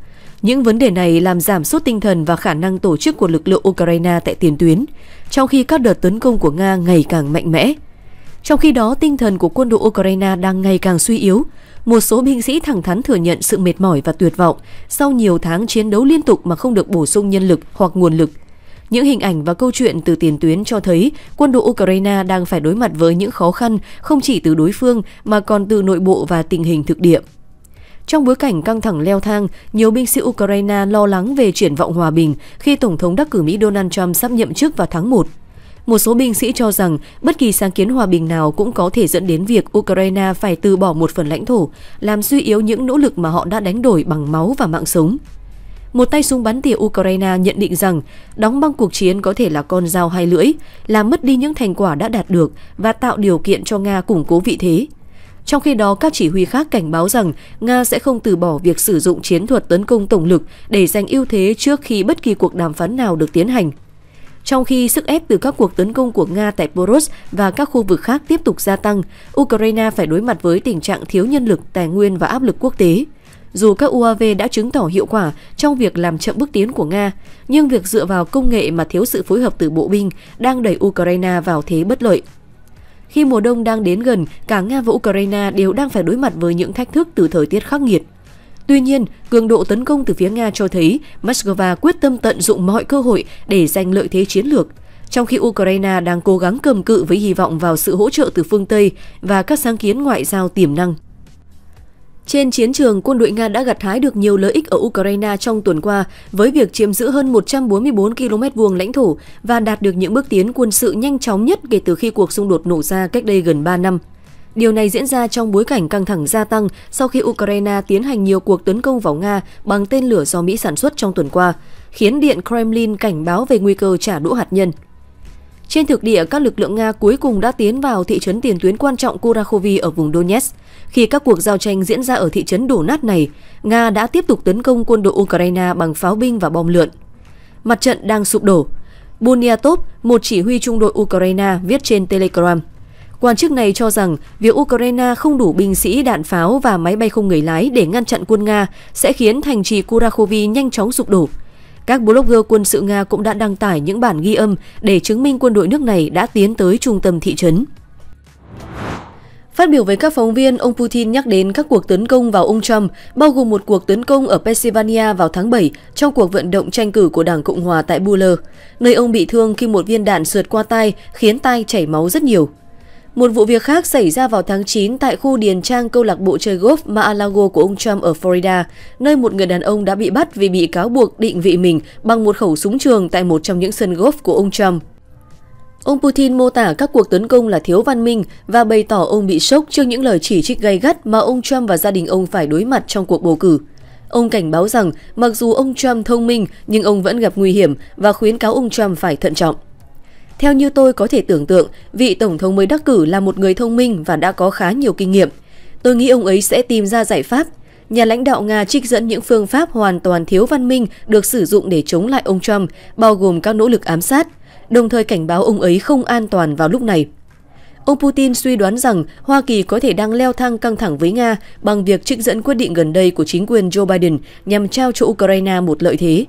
Những vấn đề này làm giảm sút tinh thần và khả năng tổ chức của lực lượng Ukraine tại tiền tuyến, trong khi các đợt tấn công của Nga ngày càng mạnh mẽ. Trong khi đó, tinh thần của quân đội Ukraine đang ngày càng suy yếu. Một số binh sĩ thẳng thắn thừa nhận sự mệt mỏi và tuyệt vọng sau nhiều tháng chiến đấu liên tục mà không được bổ sung nhân lực hoặc nguồn lực – những hình ảnh và câu chuyện từ tiền tuyến cho thấy quân đội Ukraine đang phải đối mặt với những khó khăn không chỉ từ đối phương mà còn từ nội bộ và tình hình thực địa. Trong bối cảnh căng thẳng leo thang, nhiều binh sĩ Ukraine lo lắng về triển vọng hòa bình khi Tổng thống đắc cử Mỹ Donald Trump sắp nhậm chức vào tháng 1. Một số binh sĩ cho rằng bất kỳ sáng kiến hòa bình nào cũng có thể dẫn đến việc Ukraine phải từ bỏ một phần lãnh thổ, làm suy yếu những nỗ lực mà họ đã đánh đổi bằng máu và mạng sống. Một tay súng bắn tỉa Ukraine nhận định rằng đóng băng cuộc chiến có thể là con dao hai lưỡi, làm mất đi những thành quả đã đạt được và tạo điều kiện cho Nga củng cố vị thế. Trong khi đó, các chỉ huy khác cảnh báo rằng Nga sẽ không từ bỏ việc sử dụng chiến thuật tấn công tổng lực để giành ưu thế trước khi bất kỳ cuộc đàm phán nào được tiến hành. Trong khi sức ép từ các cuộc tấn công của Nga tại Boros và các khu vực khác tiếp tục gia tăng, Ukraine phải đối mặt với tình trạng thiếu nhân lực, tài nguyên và áp lực quốc tế. Dù các UAV đã chứng tỏ hiệu quả trong việc làm chậm bước tiến của Nga, nhưng việc dựa vào công nghệ mà thiếu sự phối hợp từ bộ binh đang đẩy Ukraine vào thế bất lợi. Khi mùa đông đang đến gần, cả Nga và Ukraine đều đang phải đối mặt với những thách thức từ thời tiết khắc nghiệt. Tuy nhiên, cường độ tấn công từ phía Nga cho thấy Moscow quyết tâm tận dụng mọi cơ hội để giành lợi thế chiến lược, trong khi Ukraine đang cố gắng cầm cự với hy vọng vào sự hỗ trợ từ phương Tây và các sáng kiến ngoại giao tiềm năng. Trên chiến trường, quân đội Nga đã gặt hái được nhiều lợi ích ở Ukraine trong tuần qua với việc chiếm giữ hơn 144 km vuông lãnh thổ và đạt được những bước tiến quân sự nhanh chóng nhất kể từ khi cuộc xung đột nổ ra cách đây gần 3 năm. Điều này diễn ra trong bối cảnh căng thẳng gia tăng sau khi Ukraine tiến hành nhiều cuộc tấn công vào Nga bằng tên lửa do Mỹ sản xuất trong tuần qua, khiến Điện Kremlin cảnh báo về nguy cơ trả đũa hạt nhân. Trên thực địa, các lực lượng Nga cuối cùng đã tiến vào thị trấn tiền tuyến quan trọng Kurakovi ở vùng Donetsk. Khi các cuộc giao tranh diễn ra ở thị trấn đổ nát này, Nga đã tiếp tục tấn công quân đội Ukraine bằng pháo binh và bom lượn. Mặt trận đang sụp đổ. Buniatov, một chỉ huy trung đội Ukraine, viết trên Telegram. Quan chức này cho rằng việc Ukraine không đủ binh sĩ, đạn pháo và máy bay không người lái để ngăn chặn quân Nga sẽ khiến thành trì Kurakhovi nhanh chóng sụp đổ. Các blogger quân sự Nga cũng đã đăng tải những bản ghi âm để chứng minh quân đội nước này đã tiến tới trung tâm thị trấn. Phát biểu với các phóng viên, ông Putin nhắc đến các cuộc tấn công vào ông Trump, bao gồm một cuộc tấn công ở Pennsylvania vào tháng 7 trong cuộc vận động tranh cử của Đảng Cộng Hòa tại Buller, nơi ông bị thương khi một viên đạn sượt qua tai khiến tai chảy máu rất nhiều. Một vụ việc khác xảy ra vào tháng 9 tại khu điền trang câu lạc bộ chơi golf Mar-a-Lago của ông Trump ở Florida, nơi một người đàn ông đã bị bắt vì bị cáo buộc định vị mình bằng một khẩu súng trường tại một trong những sân golf của ông Trump. Ông Putin mô tả các cuộc tấn công là thiếu văn minh và bày tỏ ông bị sốc trước những lời chỉ trích gay gắt mà ông Trump và gia đình ông phải đối mặt trong cuộc bầu cử. Ông cảnh báo rằng mặc dù ông Trump thông minh nhưng ông vẫn gặp nguy hiểm và khuyến cáo ông Trump phải thận trọng. Theo như tôi có thể tưởng tượng, vị Tổng thống mới đắc cử là một người thông minh và đã có khá nhiều kinh nghiệm. Tôi nghĩ ông ấy sẽ tìm ra giải pháp. Nhà lãnh đạo Nga trích dẫn những phương pháp hoàn toàn thiếu văn minh được sử dụng để chống lại ông Trump, bao gồm các nỗ lực ám sát, đồng thời cảnh báo ông ấy không an toàn vào lúc này. Ông Putin suy đoán rằng Hoa Kỳ có thể đang leo thang căng thẳng với Nga bằng việc trích dẫn quyết định gần đây của chính quyền Joe Biden nhằm trao cho Ukraine một lợi thế.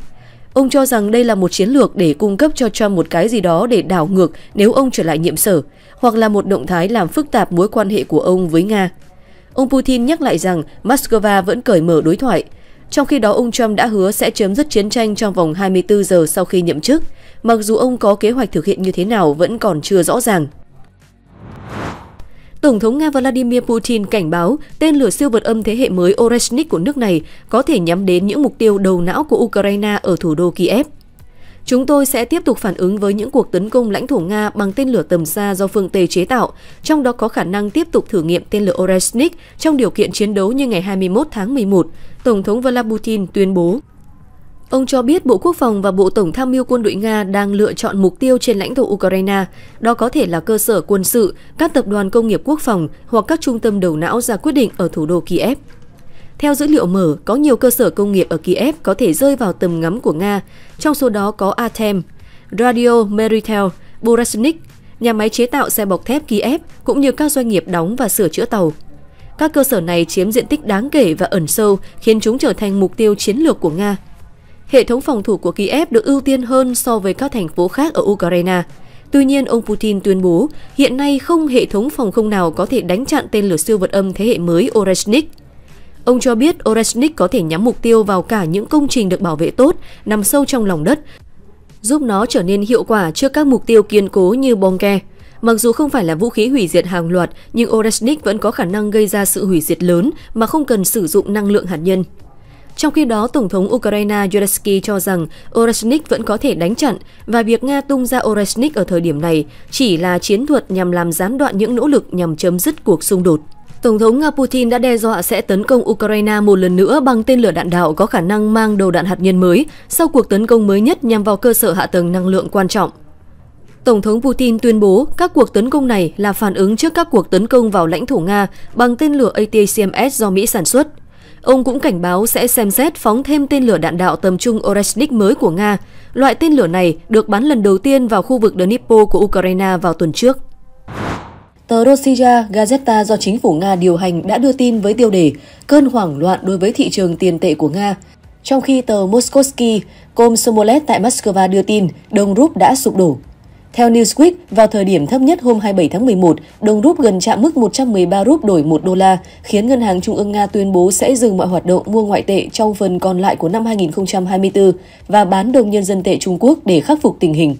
Ông cho rằng đây là một chiến lược để cung cấp cho Trump một cái gì đó để đảo ngược nếu ông trở lại nhiệm sở, hoặc là một động thái làm phức tạp mối quan hệ của ông với Nga. Ông Putin nhắc lại rằng Moscow vẫn cởi mở đối thoại, trong khi đó ông Trump đã hứa sẽ chấm dứt chiến tranh trong vòng 24 giờ sau khi nhậm chức – mặc dù ông có kế hoạch thực hiện như thế nào vẫn còn chưa rõ ràng. Tổng thống Nga Vladimir Putin cảnh báo tên lửa siêu vượt âm thế hệ mới Oreshnik của nước này có thể nhắm đến những mục tiêu đầu não của Ukraine ở thủ đô Kiev. Chúng tôi sẽ tiếp tục phản ứng với những cuộc tấn công lãnh thổ Nga bằng tên lửa tầm xa do phương Tây chế tạo, trong đó có khả năng tiếp tục thử nghiệm tên lửa Oreshnik trong điều kiện chiến đấu như ngày 21 tháng 11, Tổng thống Vladimir Putin tuyên bố. Ông cho biết Bộ Quốc phòng và Bộ Tổng tham mưu quân đội Nga đang lựa chọn mục tiêu trên lãnh thổ Ukraine. Đó có thể là cơ sở quân sự, các tập đoàn công nghiệp quốc phòng hoặc các trung tâm đầu não ra quyết định ở thủ đô Kiev. Theo dữ liệu mở, có nhiều cơ sở công nghiệp ở Kiev có thể rơi vào tầm ngắm của Nga, trong số đó có Atem, Radio Meritel, Burasnik, nhà máy chế tạo xe bọc thép Kiev cũng như các doanh nghiệp đóng và sửa chữa tàu. Các cơ sở này chiếm diện tích đáng kể và ẩn sâu, khiến chúng trở thành mục tiêu chiến lược của Nga – Hệ thống phòng thủ của Kiev được ưu tiên hơn so với các thành phố khác ở Ukraine. Tuy nhiên, ông Putin tuyên bố hiện nay không hệ thống phòng không nào có thể đánh chặn tên lửa siêu vật âm thế hệ mới Oreshnik. Ông cho biết Oreshnik có thể nhắm mục tiêu vào cả những công trình được bảo vệ tốt, nằm sâu trong lòng đất, giúp nó trở nên hiệu quả trước các mục tiêu kiên cố như bom Mặc dù không phải là vũ khí hủy diệt hàng loạt, nhưng Oreshnik vẫn có khả năng gây ra sự hủy diệt lớn mà không cần sử dụng năng lượng hạt nhân. Trong khi đó, Tổng thống Ukraine Zelensky cho rằng Oreshnik vẫn có thể đánh chặn và việc Nga tung ra Oreshnik ở thời điểm này chỉ là chiến thuật nhằm làm gián đoạn những nỗ lực nhằm chấm dứt cuộc xung đột. Tổng thống Nga Putin đã đe dọa sẽ tấn công Ukraine một lần nữa bằng tên lửa đạn đạo có khả năng mang đầu đạn hạt nhân mới sau cuộc tấn công mới nhất nhằm vào cơ sở hạ tầng năng lượng quan trọng. Tổng thống Putin tuyên bố các cuộc tấn công này là phản ứng trước các cuộc tấn công vào lãnh thổ Nga bằng tên lửa ATACMS do Mỹ sản xuất. Ông cũng cảnh báo sẽ xem xét phóng thêm tên lửa đạn đạo tầm trung Oreshnik mới của Nga. Loại tên lửa này được bắn lần đầu tiên vào khu vực Dnipro của Ukraine vào tuần trước. Tờ Rossiya Gazeta do chính phủ Nga điều hành đã đưa tin với tiêu đề Cơn hoảng loạn đối với thị trường tiền tệ của Nga. Trong khi tờ Moskovsky, Komsomolet tại Moscow đưa tin đồng rúp đã sụp đổ. Theo Newsweek, vào thời điểm thấp nhất hôm 27 tháng 11, đồng rúp gần chạm mức 113 rúp đổi 1 đô la, khiến Ngân hàng Trung ương Nga tuyên bố sẽ dừng mọi hoạt động mua ngoại tệ trong phần còn lại của năm 2024 và bán đồng nhân dân tệ Trung Quốc để khắc phục tình hình.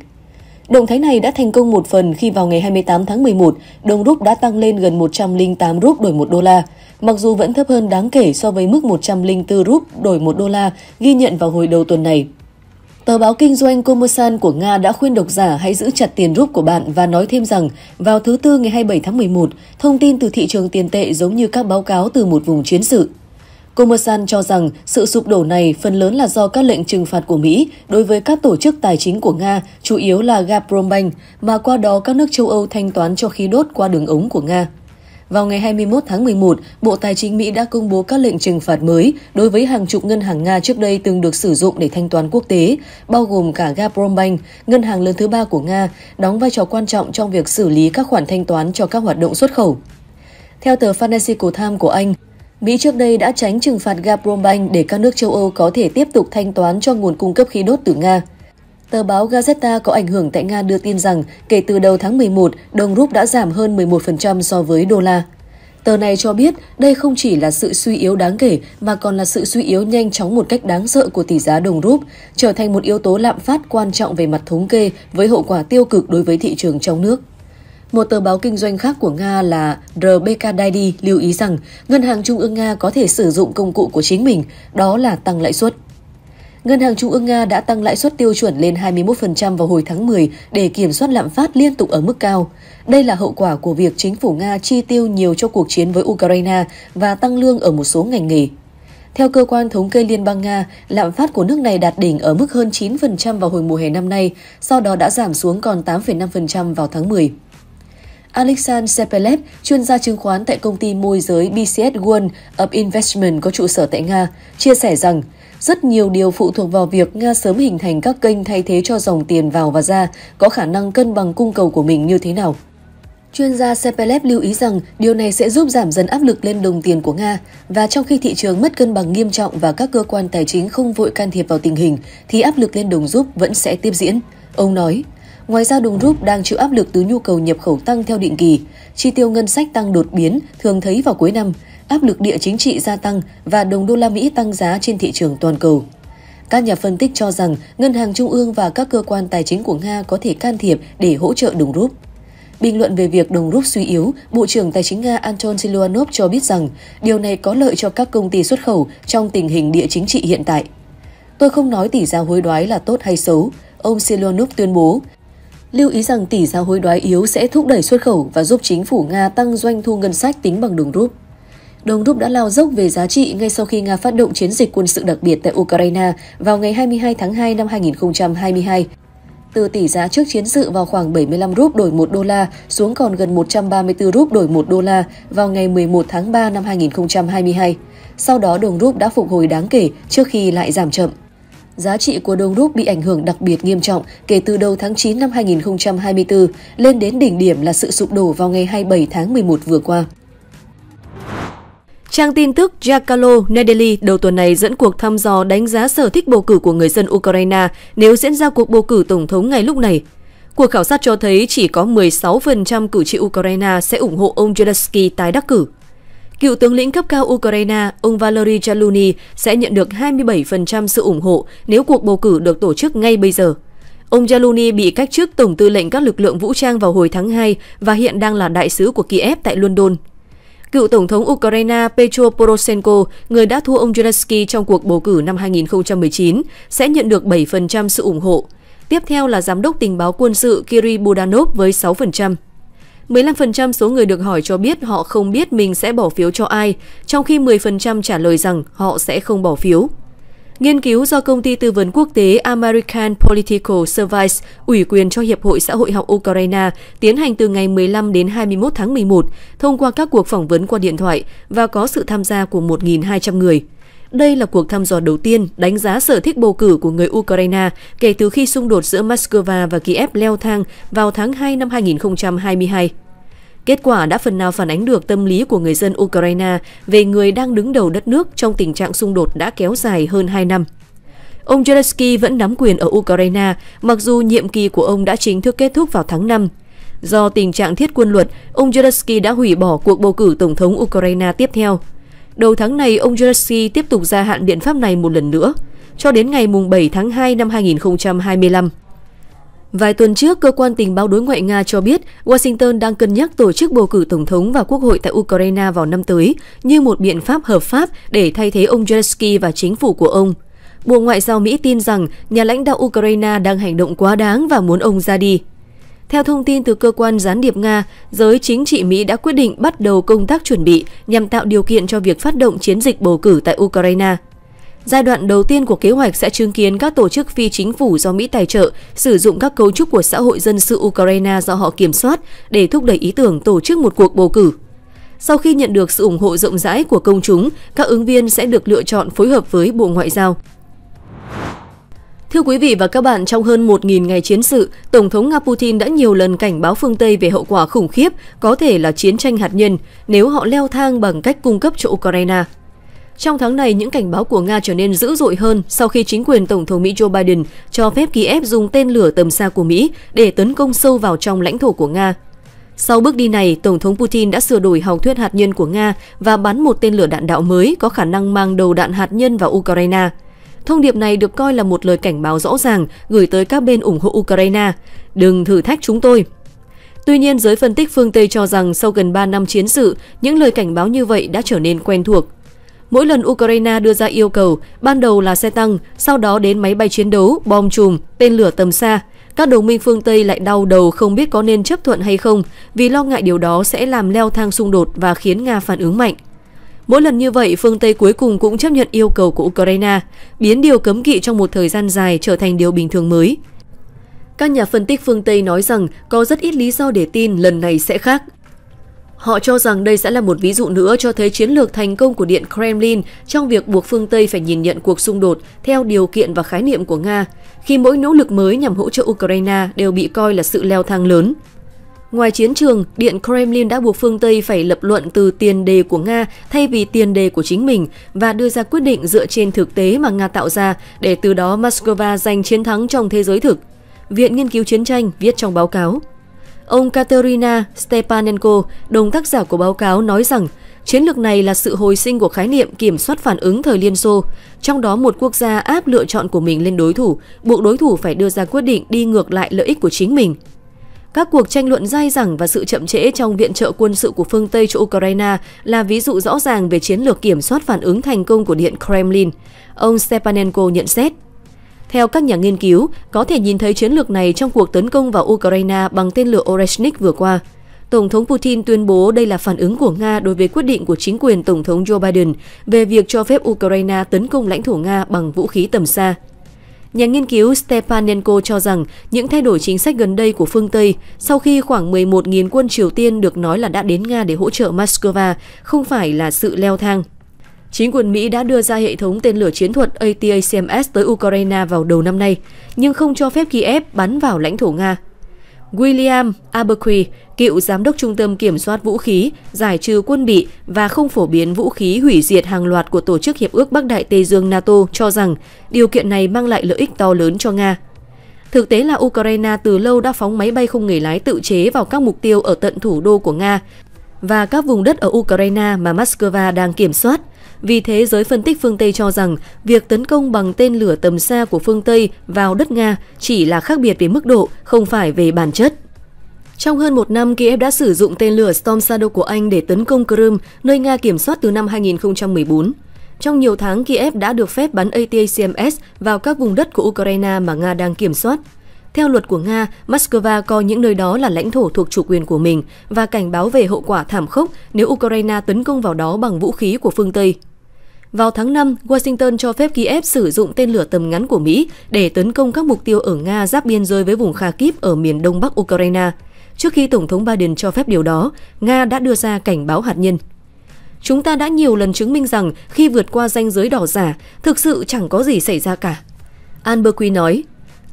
Động thái này đã thành công một phần khi vào ngày 28 tháng 11, đồng rúp đã tăng lên gần 108 rúp đổi 1 đô la, mặc dù vẫn thấp hơn đáng kể so với mức 104 rúp đổi 1 đô la ghi nhận vào hồi đầu tuần này. Tờ báo kinh doanh Komosan của Nga đã khuyên độc giả hãy giữ chặt tiền rút của bạn và nói thêm rằng vào thứ Tư ngày 27 tháng 11, thông tin từ thị trường tiền tệ giống như các báo cáo từ một vùng chiến sự. Komosan cho rằng sự sụp đổ này phần lớn là do các lệnh trừng phạt của Mỹ đối với các tổ chức tài chính của Nga, chủ yếu là Gazprombank, mà qua đó các nước châu Âu thanh toán cho khí đốt qua đường ống của Nga. Vào ngày 21 tháng 11, Bộ Tài chính Mỹ đã công bố các lệnh trừng phạt mới đối với hàng chục ngân hàng Nga trước đây từng được sử dụng để thanh toán quốc tế, bao gồm cả Gazprombank, ngân hàng lớn thứ ba của Nga, đóng vai trò quan trọng trong việc xử lý các khoản thanh toán cho các hoạt động xuất khẩu. Theo tờ Financial Times của Anh, Mỹ trước đây đã tránh trừng phạt Gazprombank để các nước châu Âu có thể tiếp tục thanh toán cho nguồn cung cấp khí đốt từ Nga. Tờ báo Gazeta có ảnh hưởng tại Nga đưa tin rằng kể từ đầu tháng 11, đồng rúp đã giảm hơn 11% so với đô la. Tờ này cho biết đây không chỉ là sự suy yếu đáng kể mà còn là sự suy yếu nhanh chóng một cách đáng sợ của tỷ giá đồng rúp, trở thành một yếu tố lạm phát quan trọng về mặt thống kê với hậu quả tiêu cực đối với thị trường trong nước. Một tờ báo kinh doanh khác của Nga là RBK Daily lưu ý rằng Ngân hàng Trung ương Nga có thể sử dụng công cụ của chính mình, đó là tăng lãi suất. Ngân hàng Trung ương Nga đã tăng lãi suất tiêu chuẩn lên 21% vào hồi tháng 10 để kiểm soát lạm phát liên tục ở mức cao. Đây là hậu quả của việc chính phủ Nga chi tiêu nhiều cho cuộc chiến với Ukraine và tăng lương ở một số ngành nghề. Theo cơ quan thống kê Liên bang Nga, lạm phát của nước này đạt đỉnh ở mức hơn 9% vào hồi mùa hè năm nay, sau đó đã giảm xuống còn 8,5% vào tháng 10. Alexander Sepelev, chuyên gia chứng khoán tại công ty môi giới BCS World of Investment có trụ sở tại Nga, chia sẻ rằng rất nhiều điều phụ thuộc vào việc Nga sớm hình thành các kênh thay thế cho dòng tiền vào và ra có khả năng cân bằng cung cầu của mình như thế nào. Chuyên gia Sepelev lưu ý rằng điều này sẽ giúp giảm dần áp lực lên đồng tiền của Nga và trong khi thị trường mất cân bằng nghiêm trọng và các cơ quan tài chính không vội can thiệp vào tình hình thì áp lực lên đồng rúp vẫn sẽ tiếp diễn. Ông nói, Ngoài ra đồng rúp đang chịu áp lực từ nhu cầu nhập khẩu tăng theo định kỳ, chi tiêu ngân sách tăng đột biến thường thấy vào cuối năm áp lực địa chính trị gia tăng và đồng đô la Mỹ tăng giá trên thị trường toàn cầu. Các nhà phân tích cho rằng ngân hàng trung ương và các cơ quan tài chính của Nga có thể can thiệp để hỗ trợ đồng rúp. Bình luận về việc đồng rúp suy yếu, Bộ trưởng Tài chính Nga Anton Siluanov cho biết rằng điều này có lợi cho các công ty xuất khẩu trong tình hình địa chính trị hiện tại. Tôi không nói tỷ giá hối đoái là tốt hay xấu, ông Siluanov tuyên bố. Lưu ý rằng tỷ giá hối đoái yếu sẽ thúc đẩy xuất khẩu và giúp chính phủ Nga tăng doanh thu ngân sách tính bằng đồng rúp đồng rúp đã lao dốc về giá trị ngay sau khi Nga phát động chiến dịch quân sự đặc biệt tại Ukraine vào ngày 22 tháng 2 năm 2022. Từ tỷ giá trước chiến sự vào khoảng 75 rúp đổi 1 đô la xuống còn gần 134 rúp đổi 1 đô la vào ngày 11 tháng 3 năm 2022. Sau đó đồng rúp đã phục hồi đáng kể trước khi lại giảm chậm giá trị của đồng rúp bị ảnh hưởng đặc biệt nghiêm trọng kể từ đầu tháng 9 năm 2024, lên đến đỉnh điểm là sự sụp đổ vào ngày 27 tháng 11 vừa qua. Trang tin tức Jakalo Nedeli đầu tuần này dẫn cuộc thăm dò đánh giá sở thích bầu cử của người dân Ukraine nếu diễn ra cuộc bầu cử tổng thống ngay lúc này. Cuộc khảo sát cho thấy chỉ có 16% cử tri Ukraine sẽ ủng hộ ông Zelensky tái đắc cử. Cựu tướng lĩnh cấp cao Ukraine, ông Valery Chaluny sẽ nhận được 27% sự ủng hộ nếu cuộc bầu cử được tổ chức ngay bây giờ. Ông Jaluni bị cách chức Tổng tư lệnh các lực lượng vũ trang vào hồi tháng 2 và hiện đang là đại sứ của Kiev tại London. Cựu Tổng thống Ukraine Petro Poroshenko, người đã thua ông Zelensky trong cuộc bầu cử năm 2019, sẽ nhận được 7% sự ủng hộ. Tiếp theo là Giám đốc tình báo quân sự Kiri Budanov với 6%. 15% số người được hỏi cho biết họ không biết mình sẽ bỏ phiếu cho ai, trong khi 10% trả lời rằng họ sẽ không bỏ phiếu. Nghiên cứu do công ty tư vấn quốc tế American Political Service ủy quyền cho Hiệp hội Xã hội học Ukraine tiến hành từ ngày 15 đến 21 tháng 11 thông qua các cuộc phỏng vấn qua điện thoại và có sự tham gia của 1.200 người. Đây là cuộc thăm dò đầu tiên đánh giá sở thích bầu cử của người Ukraine kể từ khi xung đột giữa Moscow và Kiev leo thang vào tháng 2 năm 2022. Kết quả đã phần nào phản ánh được tâm lý của người dân Ukraine về người đang đứng đầu đất nước trong tình trạng xung đột đã kéo dài hơn 2 năm. Ông Zelensky vẫn nắm quyền ở Ukraine, mặc dù nhiệm kỳ của ông đã chính thức kết thúc vào tháng 5. Do tình trạng thiết quân luật, ông Zelensky đã hủy bỏ cuộc bầu cử Tổng thống Ukraine tiếp theo. Đầu tháng này, ông Zelensky tiếp tục gia hạn biện pháp này một lần nữa, cho đến ngày 7 tháng 2 năm 2025. Vài tuần trước, cơ quan tình báo đối ngoại Nga cho biết Washington đang cân nhắc tổ chức bầu cử tổng thống và quốc hội tại Ukraine vào năm tới như một biện pháp hợp pháp để thay thế ông Zelensky và chính phủ của ông. Bộ Ngoại giao Mỹ tin rằng nhà lãnh đạo Ukraine đang hành động quá đáng và muốn ông ra đi. Theo thông tin từ cơ quan gián điệp Nga, giới chính trị Mỹ đã quyết định bắt đầu công tác chuẩn bị nhằm tạo điều kiện cho việc phát động chiến dịch bầu cử tại Ukraine. Giai đoạn đầu tiên của kế hoạch sẽ chứng kiến các tổ chức phi chính phủ do Mỹ tài trợ sử dụng các cấu trúc của xã hội dân sự Ukraine do họ kiểm soát để thúc đẩy ý tưởng tổ chức một cuộc bầu cử. Sau khi nhận được sự ủng hộ rộng rãi của công chúng, các ứng viên sẽ được lựa chọn phối hợp với Bộ Ngoại giao. Thưa quý vị và các bạn, trong hơn 1.000 ngày chiến sự, Tổng thống Nga Putin đã nhiều lần cảnh báo phương Tây về hậu quả khủng khiếp, có thể là chiến tranh hạt nhân, nếu họ leo thang bằng cách cung cấp cho Ukraine. Trong tháng này, những cảnh báo của Nga trở nên dữ dội hơn sau khi chính quyền Tổng thống Mỹ Joe Biden cho phép Kiev dùng tên lửa tầm xa của Mỹ để tấn công sâu vào trong lãnh thổ của Nga. Sau bước đi này, Tổng thống Putin đã sửa đổi học thuyết hạt nhân của Nga và bắn một tên lửa đạn đạo mới có khả năng mang đầu đạn hạt nhân vào Ukraine. Thông điệp này được coi là một lời cảnh báo rõ ràng gửi tới các bên ủng hộ Ukraine. Đừng thử thách chúng tôi. Tuy nhiên, giới phân tích phương Tây cho rằng sau gần 3 năm chiến sự, những lời cảnh báo như vậy đã trở nên quen thuộc Mỗi lần Ukraine đưa ra yêu cầu, ban đầu là xe tăng, sau đó đến máy bay chiến đấu, bom chùm, tên lửa tầm xa. Các đồng minh phương Tây lại đau đầu không biết có nên chấp thuận hay không vì lo ngại điều đó sẽ làm leo thang xung đột và khiến Nga phản ứng mạnh. Mỗi lần như vậy, phương Tây cuối cùng cũng chấp nhận yêu cầu của Ukraine, biến điều cấm kỵ trong một thời gian dài trở thành điều bình thường mới. Các nhà phân tích phương Tây nói rằng có rất ít lý do để tin lần này sẽ khác. Họ cho rằng đây sẽ là một ví dụ nữa cho thấy chiến lược thành công của Điện Kremlin trong việc buộc phương Tây phải nhìn nhận cuộc xung đột theo điều kiện và khái niệm của Nga, khi mỗi nỗ lực mới nhằm hỗ trợ Ukraine đều bị coi là sự leo thang lớn. Ngoài chiến trường, Điện Kremlin đã buộc phương Tây phải lập luận từ tiền đề của Nga thay vì tiền đề của chính mình và đưa ra quyết định dựa trên thực tế mà Nga tạo ra để từ đó Moscow giành chiến thắng trong thế giới thực. Viện Nghiên cứu Chiến tranh viết trong báo cáo. Ông Katerina Stepanenko, đồng tác giả của báo cáo nói rằng chiến lược này là sự hồi sinh của khái niệm kiểm soát phản ứng thời Liên Xô, trong đó một quốc gia áp lựa chọn của mình lên đối thủ, buộc đối thủ phải đưa ra quyết định đi ngược lại lợi ích của chính mình. Các cuộc tranh luận dai dẳng và sự chậm trễ trong viện trợ quân sự của phương Tây cho Ukraine là ví dụ rõ ràng về chiến lược kiểm soát phản ứng thành công của Điện Kremlin. Ông Stepanenko nhận xét. Theo các nhà nghiên cứu, có thể nhìn thấy chiến lược này trong cuộc tấn công vào Ukraine bằng tên lửa Oreshnik vừa qua. Tổng thống Putin tuyên bố đây là phản ứng của Nga đối với quyết định của chính quyền Tổng thống Joe Biden về việc cho phép Ukraine tấn công lãnh thổ Nga bằng vũ khí tầm xa. Nhà nghiên cứu Stepanenko cho rằng những thay đổi chính sách gần đây của phương Tây sau khi khoảng 11.000 quân Triều Tiên được nói là đã đến Nga để hỗ trợ Moscow không phải là sự leo thang Chính quyền Mỹ đã đưa ra hệ thống tên lửa chiến thuật ATACMS tới Ukraine vào đầu năm nay, nhưng không cho phép Kiev bắn vào lãnh thổ Nga. William Abercree, cựu giám đốc trung tâm kiểm soát vũ khí, giải trừ quân bị và không phổ biến vũ khí hủy diệt hàng loạt của Tổ chức Hiệp ước Bắc Đại Tây Dương NATO cho rằng điều kiện này mang lại lợi ích to lớn cho Nga. Thực tế là Ukraine từ lâu đã phóng máy bay không người lái tự chế vào các mục tiêu ở tận thủ đô của Nga và các vùng đất ở Ukraine mà Moscow đang kiểm soát. Vì thế, giới phân tích phương Tây cho rằng việc tấn công bằng tên lửa tầm xa của phương Tây vào đất Nga chỉ là khác biệt về mức độ, không phải về bản chất. Trong hơn một năm, Kiev đã sử dụng tên lửa Storm Shadow của Anh để tấn công Crimea, nơi Nga kiểm soát từ năm 2014. Trong nhiều tháng, Kiev đã được phép bắn ATACMS vào các vùng đất của Ukraine mà Nga đang kiểm soát. Theo luật của Nga, Moscow coi những nơi đó là lãnh thổ thuộc chủ quyền của mình và cảnh báo về hậu quả thảm khốc nếu Ukraine tấn công vào đó bằng vũ khí của phương Tây. Vào tháng 5, Washington cho phép Kiev sử dụng tên lửa tầm ngắn của Mỹ để tấn công các mục tiêu ở Nga giáp biên giới với vùng Kharkiv ở miền đông bắc Ukraine. Trước khi Tổng thống Biden cho phép điều đó, Nga đã đưa ra cảnh báo hạt nhân. Chúng ta đã nhiều lần chứng minh rằng khi vượt qua ranh giới đỏ giả, thực sự chẳng có gì xảy ra cả. An Berkey nói,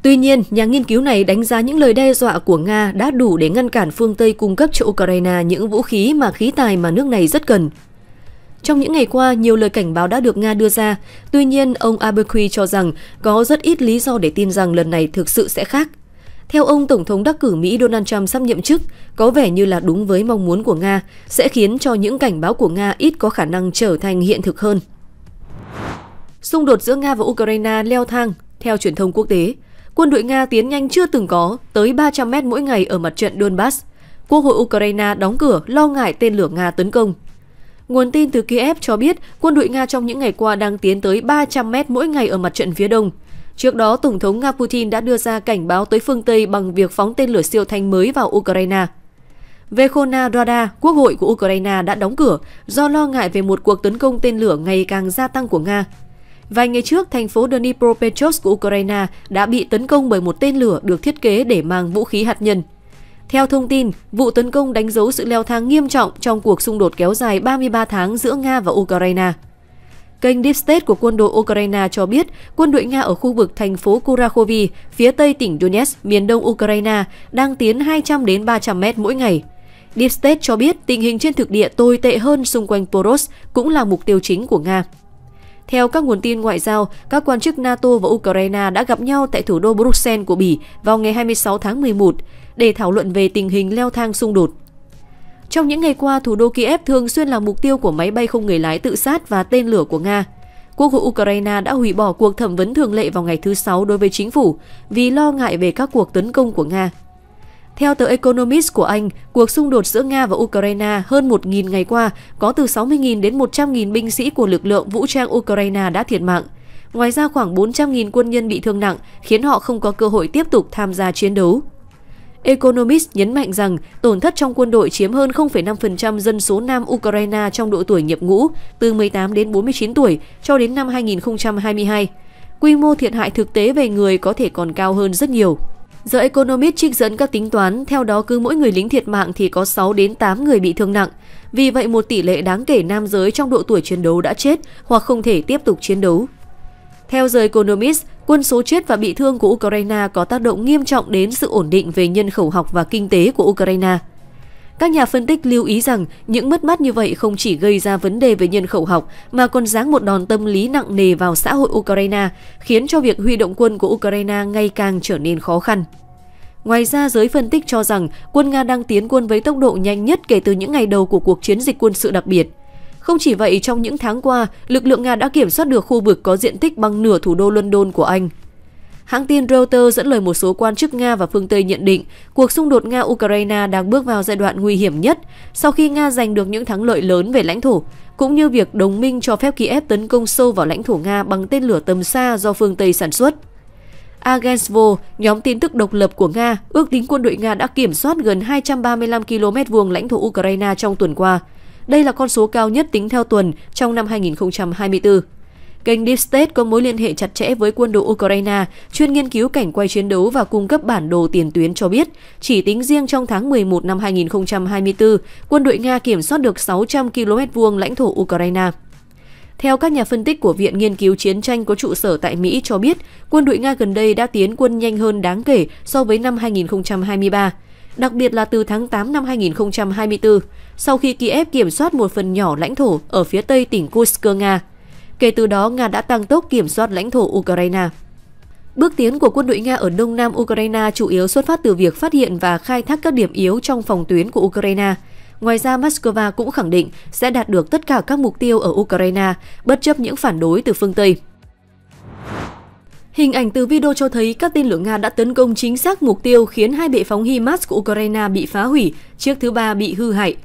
Tuy nhiên, nhà nghiên cứu này đánh giá những lời đe dọa của Nga đã đủ để ngăn cản phương Tây cung cấp cho Ukraine những vũ khí mà khí tài mà nước này rất cần. Trong những ngày qua, nhiều lời cảnh báo đã được Nga đưa ra. Tuy nhiên, ông Abercry cho rằng có rất ít lý do để tin rằng lần này thực sự sẽ khác. Theo ông, Tổng thống đắc cử Mỹ Donald Trump sắp nhậm chức có vẻ như là đúng với mong muốn của Nga, sẽ khiến cho những cảnh báo của Nga ít có khả năng trở thành hiện thực hơn. Xung đột giữa Nga và Ukraine leo thang, theo truyền thông quốc tế. Quân đội Nga tiến nhanh chưa từng có, tới 300 mét mỗi ngày ở mặt trận Donbass. Quốc hội Ukraine đóng cửa lo ngại tên lửa Nga tấn công. Nguồn tin từ Kiev cho biết quân đội Nga trong những ngày qua đang tiến tới 300 mét mỗi ngày ở mặt trận phía đông. Trước đó, Tổng thống Nga Putin đã đưa ra cảnh báo tới phương Tây bằng việc phóng tên lửa siêu thanh mới vào Ukraine. Vekhona Rada, quốc hội của Ukraine đã đóng cửa do lo ngại về một cuộc tấn công tên lửa ngày càng gia tăng của Nga. Vài ngày trước, thành phố Dnipropetrovsk của Ukraine đã bị tấn công bởi một tên lửa được thiết kế để mang vũ khí hạt nhân. Theo thông tin, vụ tấn công đánh dấu sự leo thang nghiêm trọng trong cuộc xung đột kéo dài 33 tháng giữa Nga và Ukraine. Kênh Deep State của quân đội Ukraine cho biết quân đội Nga ở khu vực thành phố Kurakhovi, phía tây tỉnh Donetsk, miền đông Ukraine, đang tiến 200 đến 300 mét mỗi ngày. Deep State cho biết tình hình trên thực địa tồi tệ hơn xung quanh Poros cũng là mục tiêu chính của Nga. Theo các nguồn tin ngoại giao, các quan chức NATO và Ukraine đã gặp nhau tại thủ đô Bruxelles của Bỉ vào ngày 26 tháng 11 để thảo luận về tình hình leo thang xung đột. Trong những ngày qua, thủ đô Kiev thường xuyên là mục tiêu của máy bay không người lái tự sát và tên lửa của Nga. Quốc hội Ukraine đã hủy bỏ cuộc thẩm vấn thường lệ vào ngày thứ Sáu đối với chính phủ vì lo ngại về các cuộc tấn công của Nga. Theo tờ Economist của Anh, cuộc xung đột giữa Nga và Ukraine hơn 1.000 ngày qua có từ 60.000 đến 100.000 binh sĩ của lực lượng vũ trang Ukraine đã thiệt mạng. Ngoài ra khoảng 400.000 quân nhân bị thương nặng, khiến họ không có cơ hội tiếp tục tham gia chiến đấu. Economist nhấn mạnh rằng tổn thất trong quân đội chiếm hơn 0,5% dân số Nam Ukraine trong độ tuổi nhập ngũ từ 18 đến 49 tuổi cho đến năm 2022. Quy mô thiệt hại thực tế về người có thể còn cao hơn rất nhiều. The Economist trích dẫn các tính toán, theo đó cứ mỗi người lính thiệt mạng thì có 6 đến 8 người bị thương nặng. Vì vậy một tỷ lệ đáng kể nam giới trong độ tuổi chiến đấu đã chết hoặc không thể tiếp tục chiến đấu. Theo The Economist, quân số chết và bị thương của Ukraine có tác động nghiêm trọng đến sự ổn định về nhân khẩu học và kinh tế của Ukraine. Các nhà phân tích lưu ý rằng những mất mát như vậy không chỉ gây ra vấn đề về nhân khẩu học mà còn giáng một đòn tâm lý nặng nề vào xã hội Ukraine, khiến cho việc huy động quân của Ukraine ngày càng trở nên khó khăn. Ngoài ra, giới phân tích cho rằng quân Nga đang tiến quân với tốc độ nhanh nhất kể từ những ngày đầu của cuộc chiến dịch quân sự đặc biệt. Không chỉ vậy, trong những tháng qua, lực lượng Nga đã kiểm soát được khu vực có diện tích bằng nửa thủ đô London của Anh. Hãng tin Reuters dẫn lời một số quan chức Nga và phương Tây nhận định cuộc xung đột Nga-Ukraine đang bước vào giai đoạn nguy hiểm nhất sau khi Nga giành được những thắng lợi lớn về lãnh thổ, cũng như việc đồng minh cho phép Kiev tấn công sâu vào lãnh thổ Nga bằng tên lửa tầm xa do phương Tây sản xuất. Agensvo, nhóm tin tức độc lập của Nga, ước tính quân đội Nga đã kiểm soát gần 235 km vuông lãnh thổ Ukraine trong tuần qua. Đây là con số cao nhất tính theo tuần trong năm 2024. Kênh Deep State có mối liên hệ chặt chẽ với quân đội Ukraine, chuyên nghiên cứu cảnh quay chiến đấu và cung cấp bản đồ tiền tuyến cho biết, chỉ tính riêng trong tháng 11 năm 2024, quân đội Nga kiểm soát được 600 km vuông lãnh thổ Ukraine. Theo các nhà phân tích của Viện Nghiên cứu Chiến tranh có trụ sở tại Mỹ cho biết, quân đội Nga gần đây đã tiến quân nhanh hơn đáng kể so với năm 2023 đặc biệt là từ tháng 8 năm 2024, sau khi Kiev kiểm soát một phần nhỏ lãnh thổ ở phía tây tỉnh Kursk, Nga. Kể từ đó, Nga đã tăng tốc kiểm soát lãnh thổ Ukraine. Bước tiến của quân đội Nga ở đông nam Ukraine chủ yếu xuất phát từ việc phát hiện và khai thác các điểm yếu trong phòng tuyến của Ukraine. Ngoài ra, Moscow cũng khẳng định sẽ đạt được tất cả các mục tiêu ở Ukraine, bất chấp những phản đối từ phương Tây. Hình ảnh từ video cho thấy các tên lửa Nga đã tấn công chính xác mục tiêu khiến hai bệ phóng HIMARS của Ukraine bị phá hủy, chiếc thứ ba bị hư hại.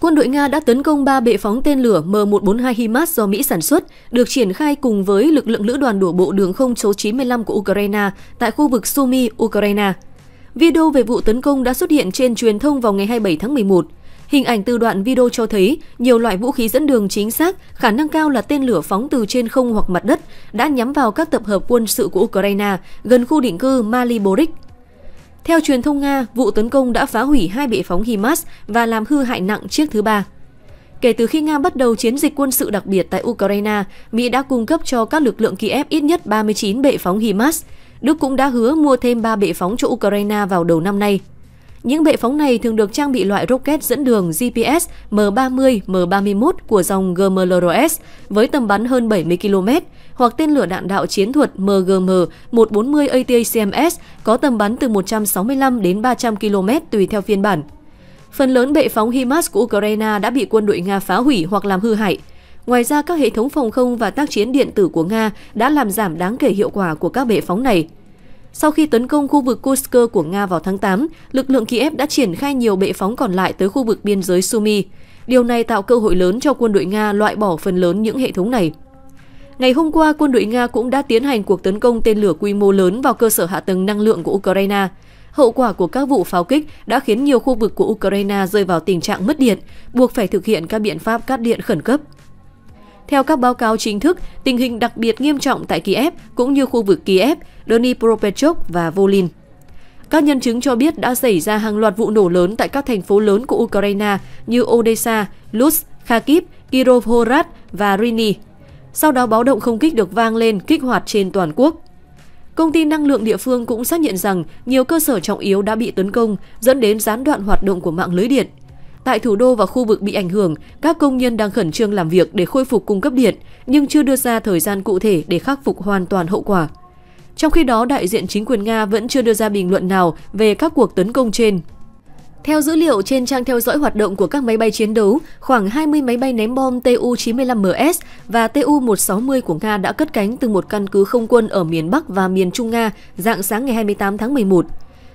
Quân đội Nga đã tấn công ba bệ phóng tên lửa M142 HIMARS do Mỹ sản xuất, được triển khai cùng với lực lượng lữ đoàn đổ bộ đường không số 95 của Ukraine tại khu vực Sumy, Ukraine. Video về vụ tấn công đã xuất hiện trên truyền thông vào ngày 27 tháng 11. Hình ảnh từ đoạn video cho thấy nhiều loại vũ khí dẫn đường chính xác, khả năng cao là tên lửa phóng từ trên không hoặc mặt đất, đã nhắm vào các tập hợp quân sự của Ukraine gần khu định cư Maliborik theo truyền thông Nga, vụ tấn công đã phá hủy hai bệ phóng HIMARS và làm hư hại nặng chiếc thứ ba. Kể từ khi Nga bắt đầu chiến dịch quân sự đặc biệt tại Ukraine, Mỹ đã cung cấp cho các lực lượng Kiev ít nhất 39 bệ phóng HIMARS. Đức cũng đã hứa mua thêm 3 bệ phóng cho Ukraine vào đầu năm nay. Những bệ phóng này thường được trang bị loại rocket dẫn đường GPS M30, M31 của dòng GMLRS với tầm bắn hơn 70 km hoặc tên lửa đạn đạo chiến thuật MGM-140 ATACMS có tầm bắn từ 165 đến 300 km tùy theo phiên bản. Phần lớn bệ phóng HIMARS của Ukraine đã bị quân đội Nga phá hủy hoặc làm hư hại. Ngoài ra, các hệ thống phòng không và tác chiến điện tử của Nga đã làm giảm đáng kể hiệu quả của các bệ phóng này – sau khi tấn công khu vực Kursk của Nga vào tháng 8, lực lượng Kiev đã triển khai nhiều bệ phóng còn lại tới khu vực biên giới Sumy. Điều này tạo cơ hội lớn cho quân đội Nga loại bỏ phần lớn những hệ thống này. Ngày hôm qua, quân đội Nga cũng đã tiến hành cuộc tấn công tên lửa quy mô lớn vào cơ sở hạ tầng năng lượng của Ukraine. Hậu quả của các vụ pháo kích đã khiến nhiều khu vực của Ukraine rơi vào tình trạng mất điện, buộc phải thực hiện các biện pháp cắt điện khẩn cấp. Theo các báo cáo chính thức, tình hình đặc biệt nghiêm trọng tại Kiev cũng như khu vực Kiev, Dnipropetrovsk và Volin. Các nhân chứng cho biết đã xảy ra hàng loạt vụ nổ lớn tại các thành phố lớn của Ukraine như Odessa, Lutsk, Kharkiv, Kirovograd và Reni. Sau đó báo động không kích được vang lên kích hoạt trên toàn quốc. Công ty năng lượng địa phương cũng xác nhận rằng nhiều cơ sở trọng yếu đã bị tấn công, dẫn đến gián đoạn hoạt động của mạng lưới điện. Tại thủ đô và khu vực bị ảnh hưởng, các công nhân đang khẩn trương làm việc để khôi phục cung cấp điện, nhưng chưa đưa ra thời gian cụ thể để khắc phục hoàn toàn hậu quả. Trong khi đó, đại diện chính quyền Nga vẫn chưa đưa ra bình luận nào về các cuộc tấn công trên. Theo dữ liệu trên trang theo dõi hoạt động của các máy bay chiến đấu, khoảng 20 máy bay ném bom Tu-95MS và Tu-160 của Nga đã cất cánh từ một căn cứ không quân ở miền Bắc và miền Trung Nga dạng sáng ngày 28 tháng 11.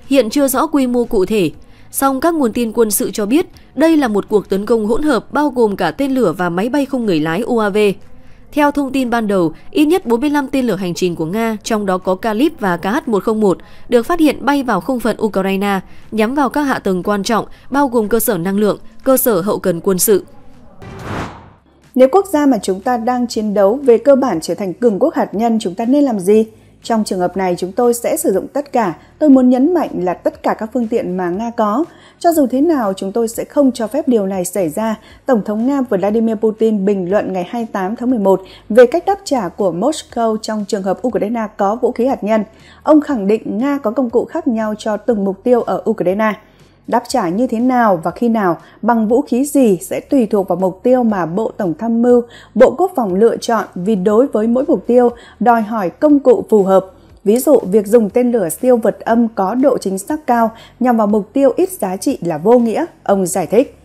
Hiện chưa rõ quy mô cụ thể, Song các nguồn tin quân sự cho biết đây là một cuộc tấn công hỗn hợp bao gồm cả tên lửa và máy bay không người lái UAV. Theo thông tin ban đầu, ít nhất 45 tên lửa hành trình của Nga, trong đó có Kalib và KH-101, được phát hiện bay vào không phận Ukraine, nhắm vào các hạ tầng quan trọng, bao gồm cơ sở năng lượng, cơ sở hậu cần quân sự. Nếu quốc gia mà chúng ta đang chiến đấu về cơ bản trở thành cường quốc hạt nhân, chúng ta nên làm gì? Trong trường hợp này chúng tôi sẽ sử dụng tất cả, tôi muốn nhấn mạnh là tất cả các phương tiện mà Nga có. Cho dù thế nào chúng tôi sẽ không cho phép điều này xảy ra, Tổng thống Nga Vladimir Putin bình luận ngày 28 tháng 11 về cách đáp trả của Moscow trong trường hợp Ukraine có vũ khí hạt nhân. Ông khẳng định Nga có công cụ khác nhau cho từng mục tiêu ở Ukraine đáp trả như thế nào và khi nào, bằng vũ khí gì sẽ tùy thuộc vào mục tiêu mà Bộ Tổng tham mưu, Bộ Quốc phòng lựa chọn vì đối với mỗi mục tiêu đòi hỏi công cụ phù hợp. Ví dụ, việc dùng tên lửa siêu vật âm có độ chính xác cao nhằm vào mục tiêu ít giá trị là vô nghĩa, ông giải thích.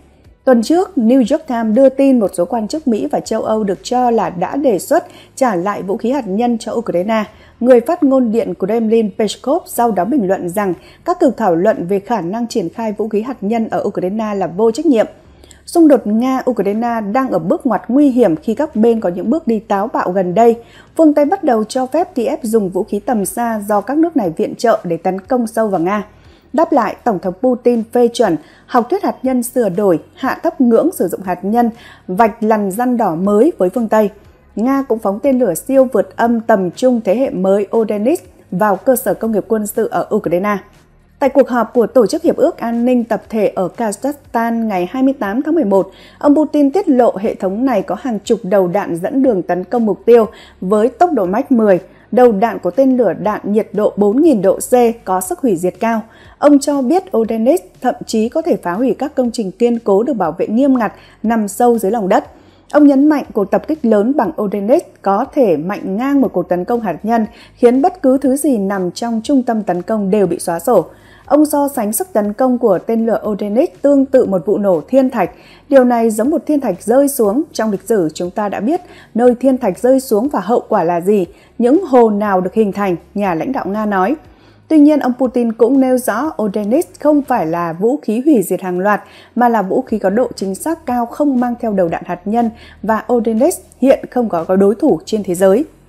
Tuần trước, New York Times đưa tin một số quan chức Mỹ và châu Âu được cho là đã đề xuất trả lại vũ khí hạt nhân cho Ukraine người phát ngôn điện của Kremlin Peskov sau đó bình luận rằng các cuộc thảo luận về khả năng triển khai vũ khí hạt nhân ở Ukraine là vô trách nhiệm. Xung đột Nga-Ukraine đang ở bước ngoặt nguy hiểm khi các bên có những bước đi táo bạo gần đây. Phương Tây bắt đầu cho phép Kiev dùng vũ khí tầm xa do các nước này viện trợ để tấn công sâu vào Nga. Đáp lại, Tổng thống Putin phê chuẩn học thuyết hạt nhân sửa đổi, hạ thấp ngưỡng sử dụng hạt nhân, vạch lằn răn đỏ mới với phương Tây – Nga cũng phóng tên lửa siêu vượt âm tầm trung thế hệ mới Odenis vào cơ sở công nghiệp quân sự ở Ukraine. Tại cuộc họp của Tổ chức Hiệp ước An ninh Tập thể ở Kazakhstan ngày 28 tháng 11, ông Putin tiết lộ hệ thống này có hàng chục đầu đạn dẫn đường tấn công mục tiêu với tốc độ Mach 10, đầu đạn của tên lửa đạn nhiệt độ 4.000 độ C có sức hủy diệt cao. Ông cho biết Odenis thậm chí có thể phá hủy các công trình kiên cố được bảo vệ nghiêm ngặt nằm sâu dưới lòng đất. Ông nhấn mạnh cuộc tập kích lớn bằng Odenix có thể mạnh ngang một cuộc tấn công hạt nhân, khiến bất cứ thứ gì nằm trong trung tâm tấn công đều bị xóa sổ. Ông so sánh sức tấn công của tên lửa Odenix tương tự một vụ nổ thiên thạch. Điều này giống một thiên thạch rơi xuống. Trong lịch sử chúng ta đã biết nơi thiên thạch rơi xuống và hậu quả là gì, những hồ nào được hình thành, nhà lãnh đạo Nga nói. Tuy nhiên, ông Putin cũng nêu rõ Odenis không phải là vũ khí hủy diệt hàng loạt, mà là vũ khí có độ chính xác cao không mang theo đầu đạn hạt nhân và Odenis hiện không có đối thủ trên thế giới.